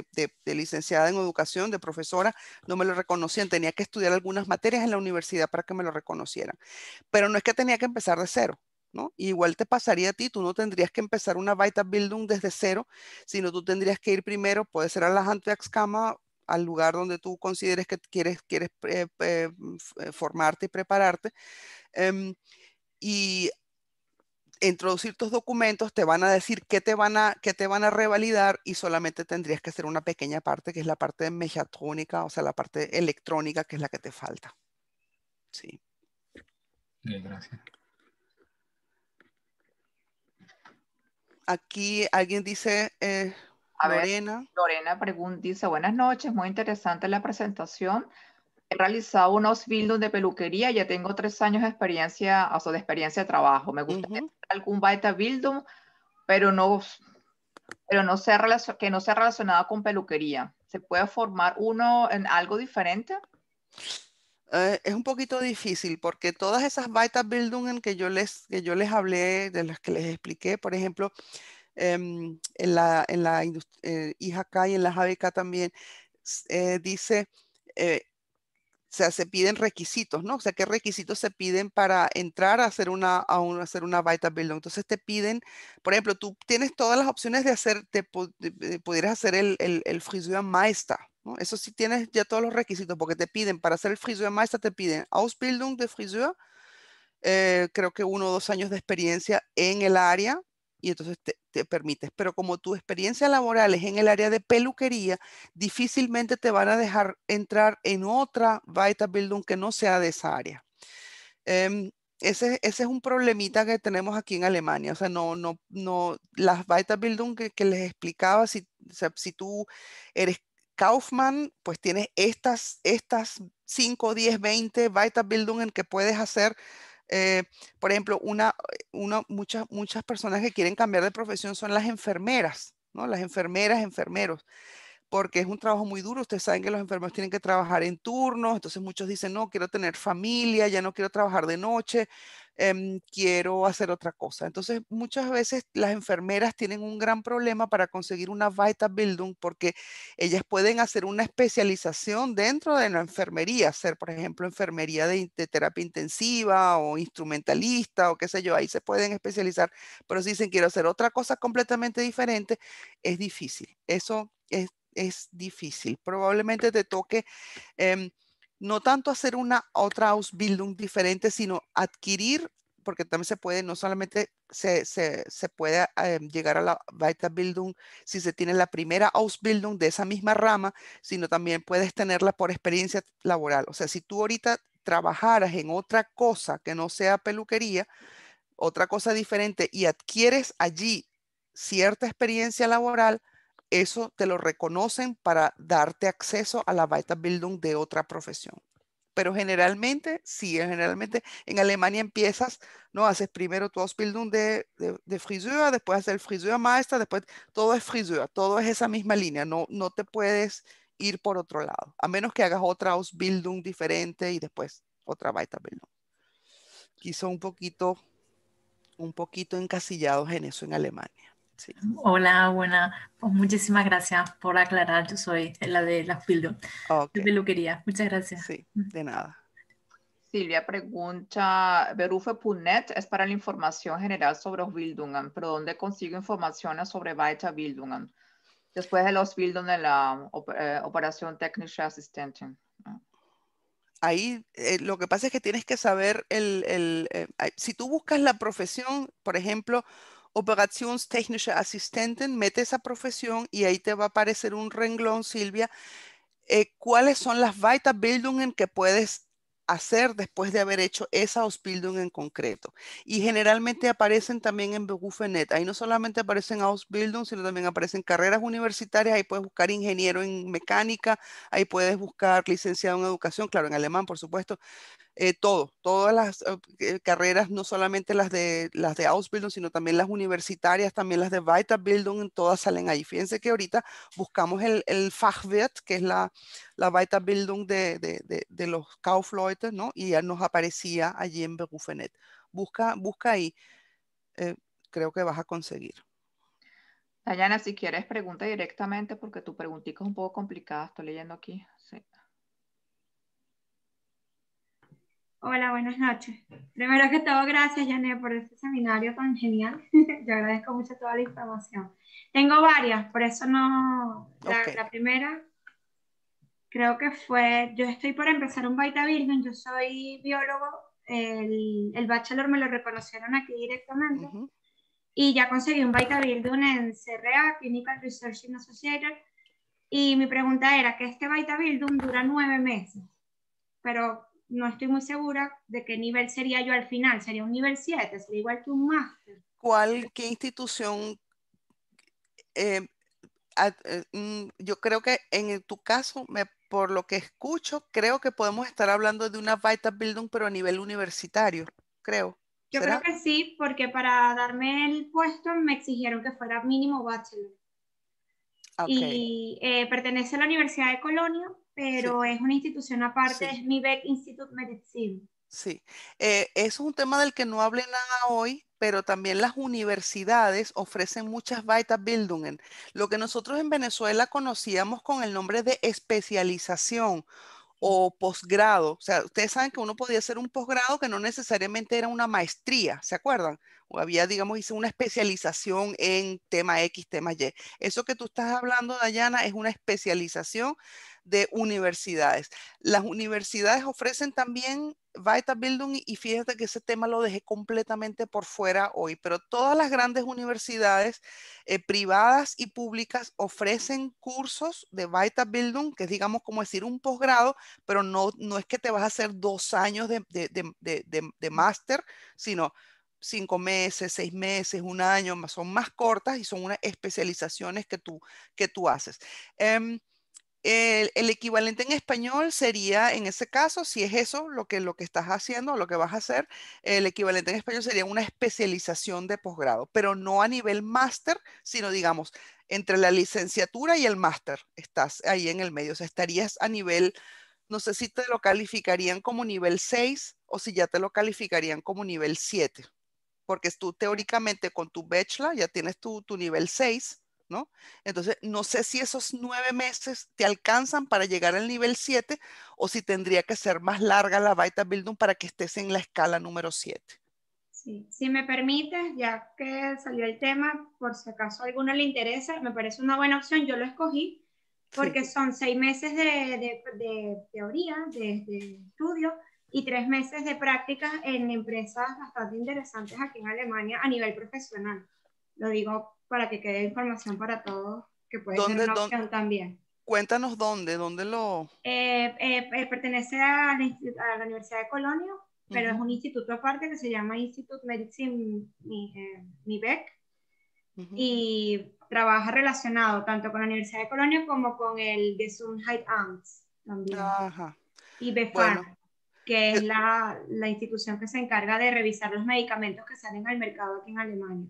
licenciada en educación, de profesora, no me lo reconocían, tenía que estudiar algunas materias en la universidad para que me lo reconocieran. Pero no es que tenía que empezar de cero. ¿no? igual te pasaría a ti, tú no tendrías que empezar una Vita building desde cero, sino tú tendrías que ir primero, puede ser a las Cama, al lugar donde tú consideres que quieres, quieres eh, eh, mm, eh, formarte y prepararte. Em, y introducir tus documentos, te van a decir qué te van a, te van a revalidar y solamente tendrías que hacer una pequeña parte, que es la parte de o sea, la parte electrónica, que es la que te falta. Sí. gracias. Aquí alguien dice, Lorena. Lorena pregunta, dice, buenas noches, muy interesante la presentación. He realizado unos bildung de peluquería, ya tengo tres años de experiencia, o sea, de experiencia de trabajo. Me gusta algún baita bildung, pero no, pero no que no sea relacionado con peluquería. ¿Se puede formar uno en algo diferente? Eh, es un poquito difícil porque todas esas beta building que yo les que yo les hablé, de las que les expliqué, por ejemplo, Em, en la, en la IJK eh, y en la JBK también eh, dice eh, o sea, se piden requisitos, ¿no? O sea, ¿qué requisitos se piden para entrar a hacer una, a, hacer una Vita Building? Entonces te piden, por ejemplo, tú tienes todas las opciones de hacer, te, pudieras hacer el, el, el Maestra, ¿no? Eso sí tienes ya todos los requisitos, porque te piden, para hacer el Frisura Maestra te piden Ausbildung de Frisura, creo que uno o dos años de experiencia en el área, y entonces te, pero como tu experiencia laboral es en el área de peluquería, difícilmente te van a dejar entrar en otra Weiterbildung que no sea de esa área. Em, ese, es un problemita que tenemos aquí en Alemania. O sea, no, no, no, las Weiterbildung que, que les explicaba, si, si tú eres Kaufman, pues tienes estas, estas 5, 10, 20 building en que puedes hacer eh, por ejemplo, una, muchas, muchas personas que quieren cambiar de profesión son las enfermeras, ¿no? Las enfermeras, enfermeros porque es un trabajo muy duro. Ustedes saben que los enfermos tienen que trabajar en turnos, entonces muchos dicen, no, quiero tener familia, ya no quiero trabajar de noche, Em, quiero hacer otra cosa. Entonces, muchas veces las enfermeras tienen un gran problema para conseguir una building, porque ellas pueden hacer una especialización dentro de la enfermería, ser, por ejemplo, enfermería de, terapia intensiva o instrumentalista o qué sé yo, ahí se pueden especializar, pero si dicen quiero hacer otra cosa completamente diferente, es difícil. Eso es, es difícil. Probablemente te toque... Em, no tanto hacer una otra Ausbildung diferente, sino adquirir, porque también se puede, no solamente se, puede eh, llegar a la Weiterbildung si se tiene la primera Ausbildung de esa misma rama, sino también puedes tenerla por experiencia laboral. O sea, si tú ahorita trabajaras en otra cosa que no sea peluquería, otra cosa diferente y adquieres allí cierta experiencia laboral, eso te lo reconocen para darte acceso a la Weiterbildung de otra profesión. Pero generalmente, sí, eh, generalmente en Alemania empiezas, ¿no? Haces primero tu Ausbildung de, de, después haces el frisura maestra, después todo es Friseur, todo es esa misma línea, no, no te puedes ir por otro lado, a menos que hagas otra Ausbildung diferente y después otra Weiterbildung. Quizá un poquito, un poquito encasillados en eso en Alemania. Hola, buena. Pues muchísimas gracias por aclarar. Yo soy la de las pildo okay. de peluquería. Muchas gracias. Sí, de nada. Silvia pregunta, berufe.net es para la información general sobre los Bildungen, pero ¿dónde consigo información sobre Baita Bildungen? Después de los Bildungen la eh, operación técnica asistente. Ahí eh, lo que pasa es que tienes que saber, el, el eh, si tú buscas la profesión, por ejemplo, operationstechnische Assistenten, mete esa profesión y ahí te va a aparecer un renglón, Silvia, eh, cuáles son las Weiterbildungen que puedes hacer después de haber hecho esa Ausbildung en concreto. Y generalmente aparecen también en Berufenet. Ahí no solamente aparecen Ausbildung, sino también aparecen carreras universitarias. Ahí puedes buscar ingeniero en mecánica, ahí puedes buscar licenciado en educación, claro, en alemán, por supuesto, eh, todo, todas las eh, eh, carreras, no solamente las de, las de Ausbildung, sino también las universitarias, también las de Weiterbildung, todas salen ahí. Fíjense que ahorita buscamos el, el Fachwirt, que es la, la Weiterbildung de, de, de, los Kaufleute, ¿no? Y ya nos aparecía allí en Berufenet. Busca, busca ahí, creo que vas a conseguir. Dayana, si quieres, pregunta directamente porque tu preguntita es un poco complicada, estoy leyendo aquí. Sí. Hola, buenas noches. Primero que todo, gracias, Jané, por este seminario tan genial. Yo agradezco mucho toda la información. Tengo varias, por eso no. La, primera, creo que fue. Yo estoy por empezar un Baita yo soy biólogo. El, el bachelor me lo reconocieron aquí directamente. Y ya conseguí un Baita en CRA, Clinical Research Associated. Y mi pregunta era que este Baita dura nueve meses. Pero no estoy muy segura de qué nivel sería yo al final, sería un nivel 7, sería igual que un máster. ¿Cuál, qué institución? Eh, eh, mm, yo creo que en tu caso, por lo que escucho, creo que podemos estar hablando de una vital Building, pero a nivel universitario, creo. Yo creo que sí, porque para darme el puesto me exigieron que fuera mínimo bachelor. Ah, y eh, pertenece a la Universidad de Colonia, pero es una institución aparte, es Mibeck Institute Medicine. Sí, eh, eso es un tema del que no hablé nada hoy, pero también las universidades ofrecen muchas Weiterbildungen, lo que nosotros en Venezuela conocíamos con el nombre de especialización o posgrado. O sea, ustedes saben que uno podía hacer un posgrado que no necesariamente era una maestría, ¿se acuerdan? O había, digamos, hice una especialización en tema X, tema Y. Eso que tú estás hablando, Dayana, es una especialización de universidades. Las universidades ofrecen también building y fíjate que ese tema lo dejé completamente por fuera hoy, pero todas las grandes universidades eh, privadas y públicas ofrecen cursos de building que es digamos como decir un posgrado, pero no, no es que te vas a hacer dos años de, de, de, de máster, sino cinco meses, seis meses, un año, son más cortas y son unas especializaciones que tú, que tú haces. Em, el, equivalente en español sería, en ese caso, si es eso lo que, lo que estás haciendo, lo que vas a hacer, el equivalente en español sería una especialización de posgrado, pero no a nivel máster, sino digamos, entre la licenciatura y el máster, estás ahí en el medio, o estarías a nivel, no sé si te lo calificarían como nivel 6 o si ya te lo calificarían como nivel 7, porque tú teóricamente con tu bachelor ya tienes tu, tu nivel 6 entonces, no sé si esos nueve meses te alcanzan para llegar al nivel 7 o si tendría que ser más larga la Baita building para que estés en la escala número 7. si me permites, ya que salió el tema, por si acaso a alguno le interesa, me parece una buena opción, yo lo escogí porque son seis meses de, teoría, de, de, estudio y tres meses de prácticas en empresas bastante interesantes aquí en Alemania a nivel profesional. Lo digo para que quede información para todos, que puede ser una opción también. Cuéntanos dónde, dónde lo... Eh, eh, eh, pertenece a la, Universidad de Colonia, pero es un instituto aparte que se llama Institut Medicine MIBEC y trabaja relacionado tanto con la Universidad de Colonia como con el Gesundheit Amts también. Y BEFAR, que es la, la institución que se encarga de revisar los medicamentos que salen al mercado aquí en Alemania.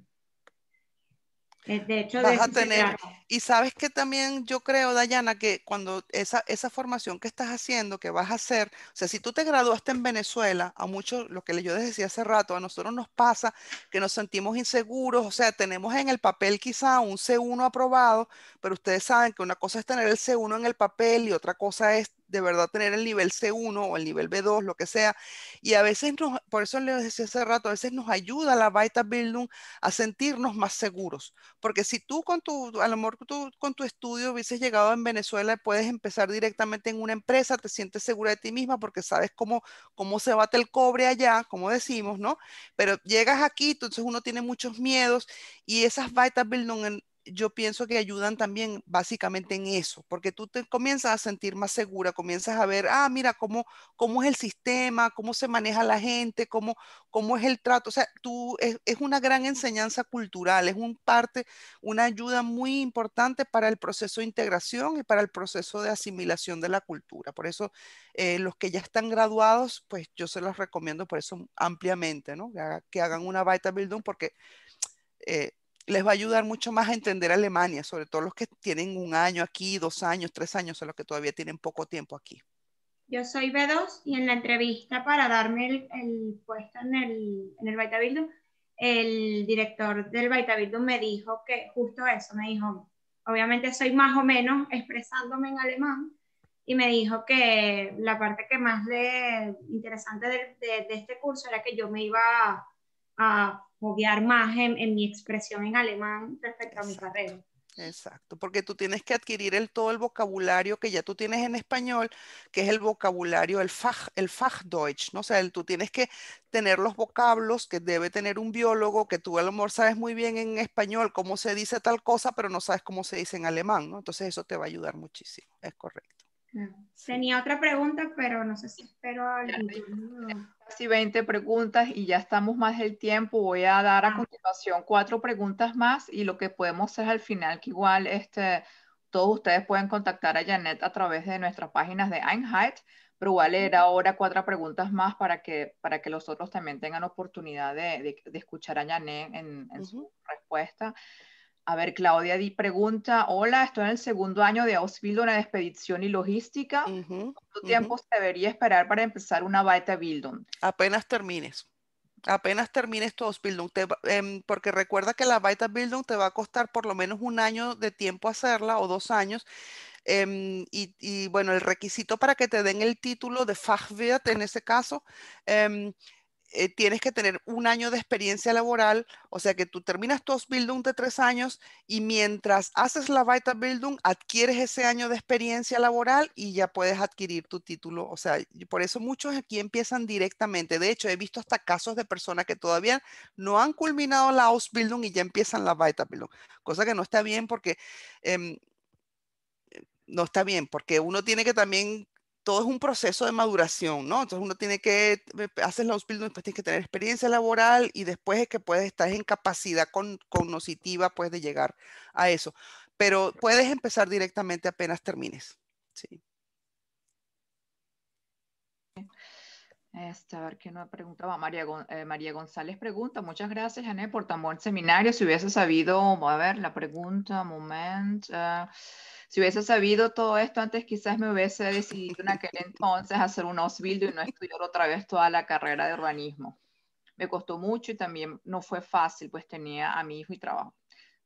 Eh, de hecho, vas a tener. Y sabes que también yo creo, Dayana, que cuando esa, esa formación que estás haciendo, que vas a hacer, o sea, si tú te graduaste en Venezuela, a muchos, lo que yo les decía hace rato, a nosotros nos pasa que nos sentimos inseguros, o sea, tenemos en el papel quizá un C1 aprobado, pero ustedes saben que una cosa es tener el C1 en el papel y otra cosa es de verdad tener el nivel C1 o el nivel B2, lo que sea. Y a veces nos, por eso les decía hace rato, a veces nos ayuda la Baita building a sentirnos más seguros. Porque si tú con tu, a lo mejor tú, con tu estudio hubieses llegado en Venezuela, puedes empezar directamente en una empresa, te sientes segura de ti misma porque sabes cómo, cómo se bate el cobre allá, como decimos, ¿no? Pero llegas aquí, entonces uno tiene muchos miedos y esas Baita Building en, yo pienso que ayudan también básicamente en eso, porque tú te comienzas a sentir más segura, comienzas a ver, ah, mira cómo, cómo es el sistema, cómo se maneja la gente, cómo, cómo es el trato. O sea, tú es, una gran enseñanza cultural, es un parte, una ayuda muy importante para el proceso de integración y para el proceso de asimilación de la cultura. Por eso, eh, los que ya están graduados, pues yo se los recomiendo por eso ampliamente, ¿no? Que, hagan una Vita Building porque eh, les va a ayudar mucho más a entender Alemania, sobre todo los que tienen un año aquí, dos años, tres años, o los que todavía tienen poco tiempo aquí. Yo soy B2 y en la entrevista para darme el, puesto en el, en el el director del Bildung me dijo que justo eso, me dijo, obviamente soy más o menos expresándome en alemán, y me dijo que la parte que más le interesante de, este curso era que yo me iba a, a foguear más en, mi expresión en alemán respecto a mi carrera. Exacto, porque tú tienes que adquirir el, todo el vocabulario que ya tú tienes en español, que es el vocabulario, el Fach, el Fachdeutsch, ¿no? O sea, tú tienes que tener los vocablos que debe tener un biólogo, que tú a lo mejor sabes muy bien en español cómo se dice tal cosa, pero no sabes cómo se dice en alemán, ¿no? Entonces eso te va a ayudar muchísimo, es correcto. Tenía otra pregunta, pero no sé si espero Casi 20 preguntas y ya estamos más del tiempo. Voy a dar a ah. continuación cuatro preguntas más y lo que podemos hacer al final, que igual este, todos ustedes pueden contactar a Janet a través de nuestras páginas de Einheit, pero igual a leer ahora cuatro preguntas más para que, para que los otros también tengan oportunidad de, de, escuchar a Janet en, su respuesta. A ver, Claudia Di pregunta, hola, estoy en el segundo año de Ausbildung en expedición y logística. ¿Cuánto tiempo debería esperar para empezar una Bildung? Apenas termines. Apenas termines tu Ausbildung, em, porque recuerda que la Bildung te va a costar por lo menos un año de tiempo hacerla o dos años. Em, y, bueno, el requisito para que te den el título de Fachwirt en ese caso em, eh, tienes que tener un año de experiencia laboral, o sea que tú terminas tu Ausbildung de tres años y mientras haces la Weiterbildung adquieres ese año de experiencia laboral y ya puedes adquirir tu título. O sea, por eso muchos aquí empiezan directamente. De hecho, he visto hasta casos de personas que todavía no han culminado la Ausbildung y ya empiezan la Weiterbildung, cosa que no está bien porque... Em, no está bien, porque uno tiene que también todo es un proceso de maduración, ¿no? Entonces uno tiene que, haces la building, después tienes que tener experiencia laboral y después es que puedes estar en capacidad con, cognitiva, pues, de llegar a eso. Pero puedes empezar directamente apenas termines. Sí. Este, a ver qué nos preguntaba María, eh, María González pregunta, muchas gracias Jané por tan buen seminario, si hubiese sabido, a ver la pregunta, momento, ah, si hubiese sabido todo esto antes quizás me hubiese decidido en aquel entonces hacer un Osbildo y no estudiar otra vez toda la carrera de urbanismo. Me costó mucho y también no fue fácil, pues tenía a mi hijo y trabajo.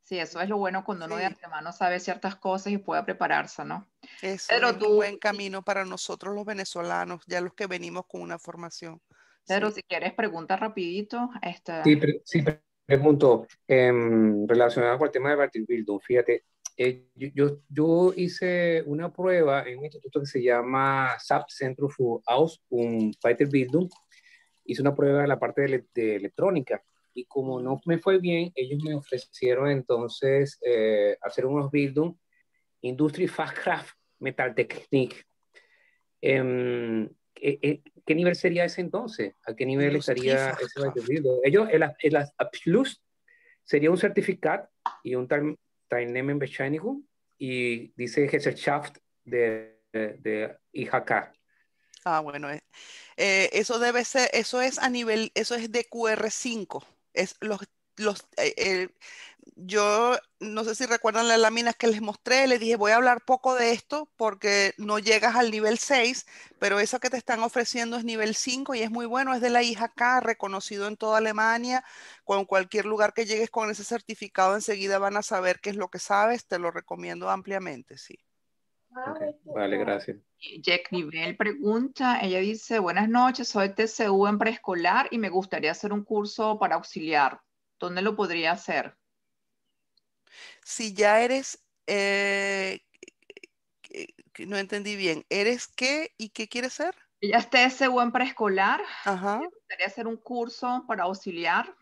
Sí, eso es lo bueno cuando uno de antemano sabe ciertas cosas y puede prepararse, ¿no? Eso Pero es un buen camino para nosotros los venezolanos, ya los que venimos con una formación. Pero si quieres, pregunta rapidito. Este, sí, pregunto, em, relacionado con el tema de Bartil Bildung, fíjate, eh, yo, yo, hice una prueba en un instituto que se llama SAP Centro House, Aus und Bildung, hice una prueba en la parte de electrónica y como mm. no me fue bien, ellos me ofrecieron entonces eh, hacer unos Bildung Industry fast craft em, Eh, ¿Qué nivel sería ese entonces? ¿A qué nivel estaría ese Ellos, el, el, el sería un certificado y un Bescheinigung y dice Gesellschaft de, de, IHK. Ah, bueno, eh, eh, eso debe ser, eso es a nivel, eso es de QR5 los, eh, yo no sé si recuerdan las láminas que les mostré, les dije voy a hablar poco de esto porque no llegas al nivel 6, pero eso que te están ofreciendo es nivel 5 y es muy bueno, es de la IJK reconocido en toda Alemania, con cualquier lugar que llegues con ese certificado enseguida van a saber qué es lo que sabes, te lo recomiendo ampliamente, sí. Vale, gracias. Jack Nivel pregunta, ella dice, buenas noches, soy TCU en preescolar y me gustaría hacer un curso para auxiliar. ¿Dónde lo podría hacer? Si ya eres, eh, no entendí bien, ¿eres qué y qué quieres ser? Ella es TSU en preescolar. Me gustaría hacer un curso para auxiliar.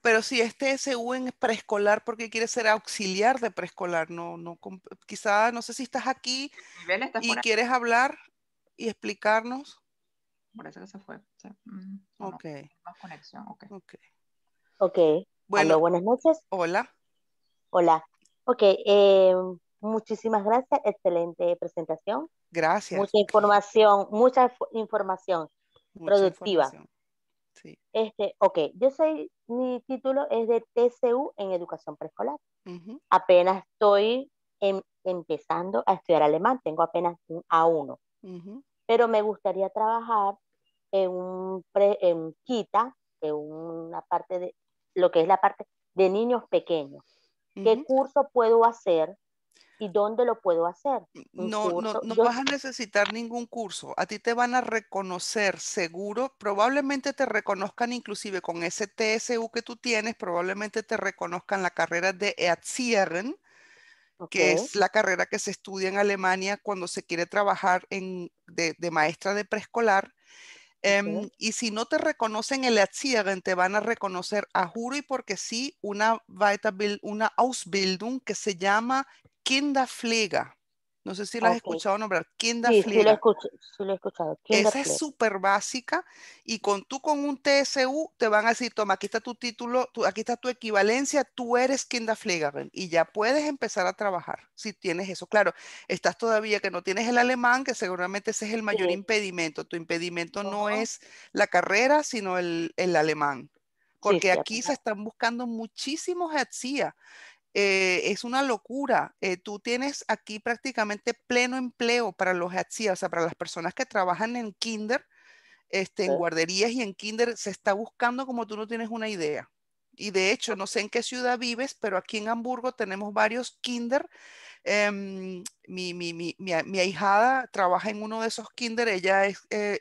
Pero si este SU es preescolar, porque quiere ser auxiliar de preescolar, no, no, quizá, no sé si estás aquí y quieres hablar y explicarnos. Parece que se fue. Mm, ok. ok. Bueno, buenas noches. Hola. Hola. Ok, eh, muchísimas gracias. Excelente presentación. Gracias. Mucha información, mucha información productiva. Este, ok, yo soy, mi título es de TCU en educación preescolar. Apenas estoy em, empezando a estudiar alemán, tengo apenas un A1, pero me gustaría trabajar en un, pre, en quita, en una parte de, lo que es la parte de niños pequeños. ¿Qué curso puedo hacer ¿Y dónde lo puedo hacer? No, no, no vas a necesitar ningún curso. A ti te van a reconocer seguro, probablemente te reconozcan inclusive con ese TSU que tú tienes, probablemente te reconozcan la carrera de Erzieherin, que es la carrera que se estudia en Alemania cuando se quiere trabajar en, de, maestra de preescolar. Em, y si no te reconocen el Erzieheren, te van a reconocer a juro y porque sí una una Ausbildung que se llama Kinda No sé si la has escuchado nombrar. Kinda sí, Sí, he escuchado. Esa es súper básica y con tú con un TSU te van a decir, toma, aquí está tu título, aquí está tu equivalencia, tú eres Kinda Fliga y ya puedes empezar a trabajar si tienes eso. Claro, estás todavía que no tienes el alemán, que seguramente ese es el mayor impedimento. Tu impedimento no es la carrera, sino el, alemán porque aquí se están buscando muchísimos ETSIA eh, es una locura. Eh, tú tienes aquí prácticamente pleno empleo para los o sea, para las personas que trabajan en kinder, este, en guarderías y en kinder, se está buscando como tú no tienes una idea. Y de hecho, no sé en qué ciudad vives, pero aquí en Hamburgo tenemos varios kinder. Em, mi, mi, ahijada trabaja en uno de esos kinder, ella es eh,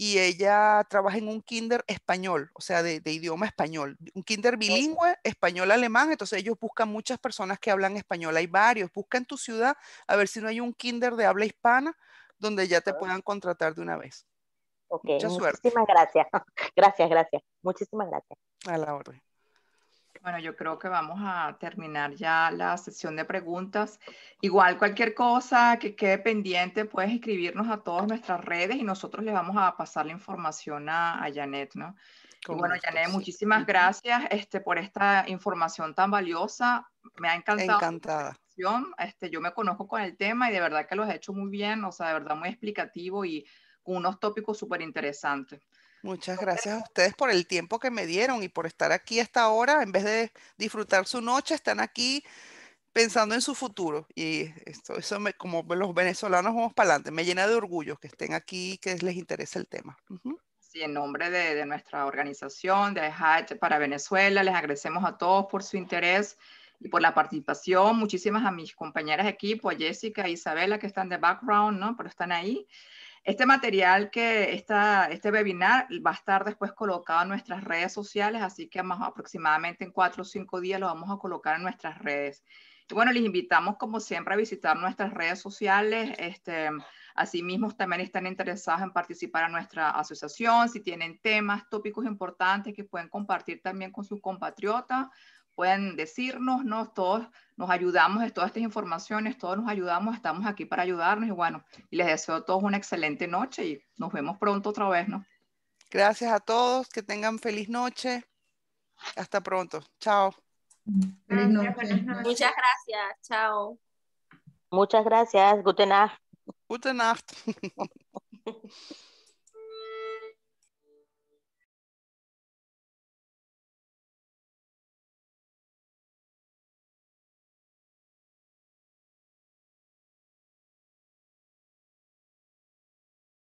y ella trabaja en un kinder español, o sea, de, idioma español, un kinder bilingüe, español-alemán, entonces ellos buscan muchas personas que hablan español, hay varios, busca en tu ciudad a ver si no hay un kinder de habla hispana donde ya te ah. puedan contratar de una vez. Okay. Mucha muchísimas gracias. Gracias, gracias. Muchísimas gracias. A la orden. Bueno, yo creo que vamos a terminar ya la sesión de preguntas. Igual cualquier cosa que quede pendiente, puedes escribirnos a todas nuestras redes y nosotros les vamos a pasar la información a, Janet, ¿no? bueno, Janet, muchísimas gracias este, por esta información tan valiosa. Me ha encantado. Encantada. Este, yo me conozco con el tema y de verdad que lo has hecho muy bien, o sea, de verdad muy explicativo y con unos tópicos súper interesantes. Muchas gracias a ustedes por el tiempo que me dieron y por estar aquí hasta ahora. En vez de disfrutar su noche, están aquí pensando en su futuro. Y esto, eso como los venezolanos vamos para adelante, me llena de orgullo que estén aquí, y que les interese el tema. Sí, en nombre de, nuestra organización, de IHAT para Venezuela, les agradecemos a todos por su interés y por la participación. Muchísimas a mis compañeras de equipo, a Jessica, a e Isabela, que están de background, ¿no? Pero están ahí. Este material que está este webinar va a estar después colocado en nuestras redes sociales, así que más aproximadamente en cuatro o cinco días lo vamos a colocar en nuestras redes. bueno, les invitamos como siempre a visitar nuestras redes sociales. Este, asimismo, también están interesados en participar en nuestra asociación. Si tienen temas, tópicos importantes que pueden compartir también con sus compatriotas, pueden decirnos, ¿no? Todos nos ayudamos de todas estas informaciones, todos nos ayudamos, estamos aquí para ayudarnos y bueno, les deseo a todos una excelente noche y nos vemos pronto otra vez, ¿no? Gracias a todos, que tengan feliz noche. Hasta pronto. Chao. Muchas gracias. Chao. Muchas gracias. gutenacht. Nacht.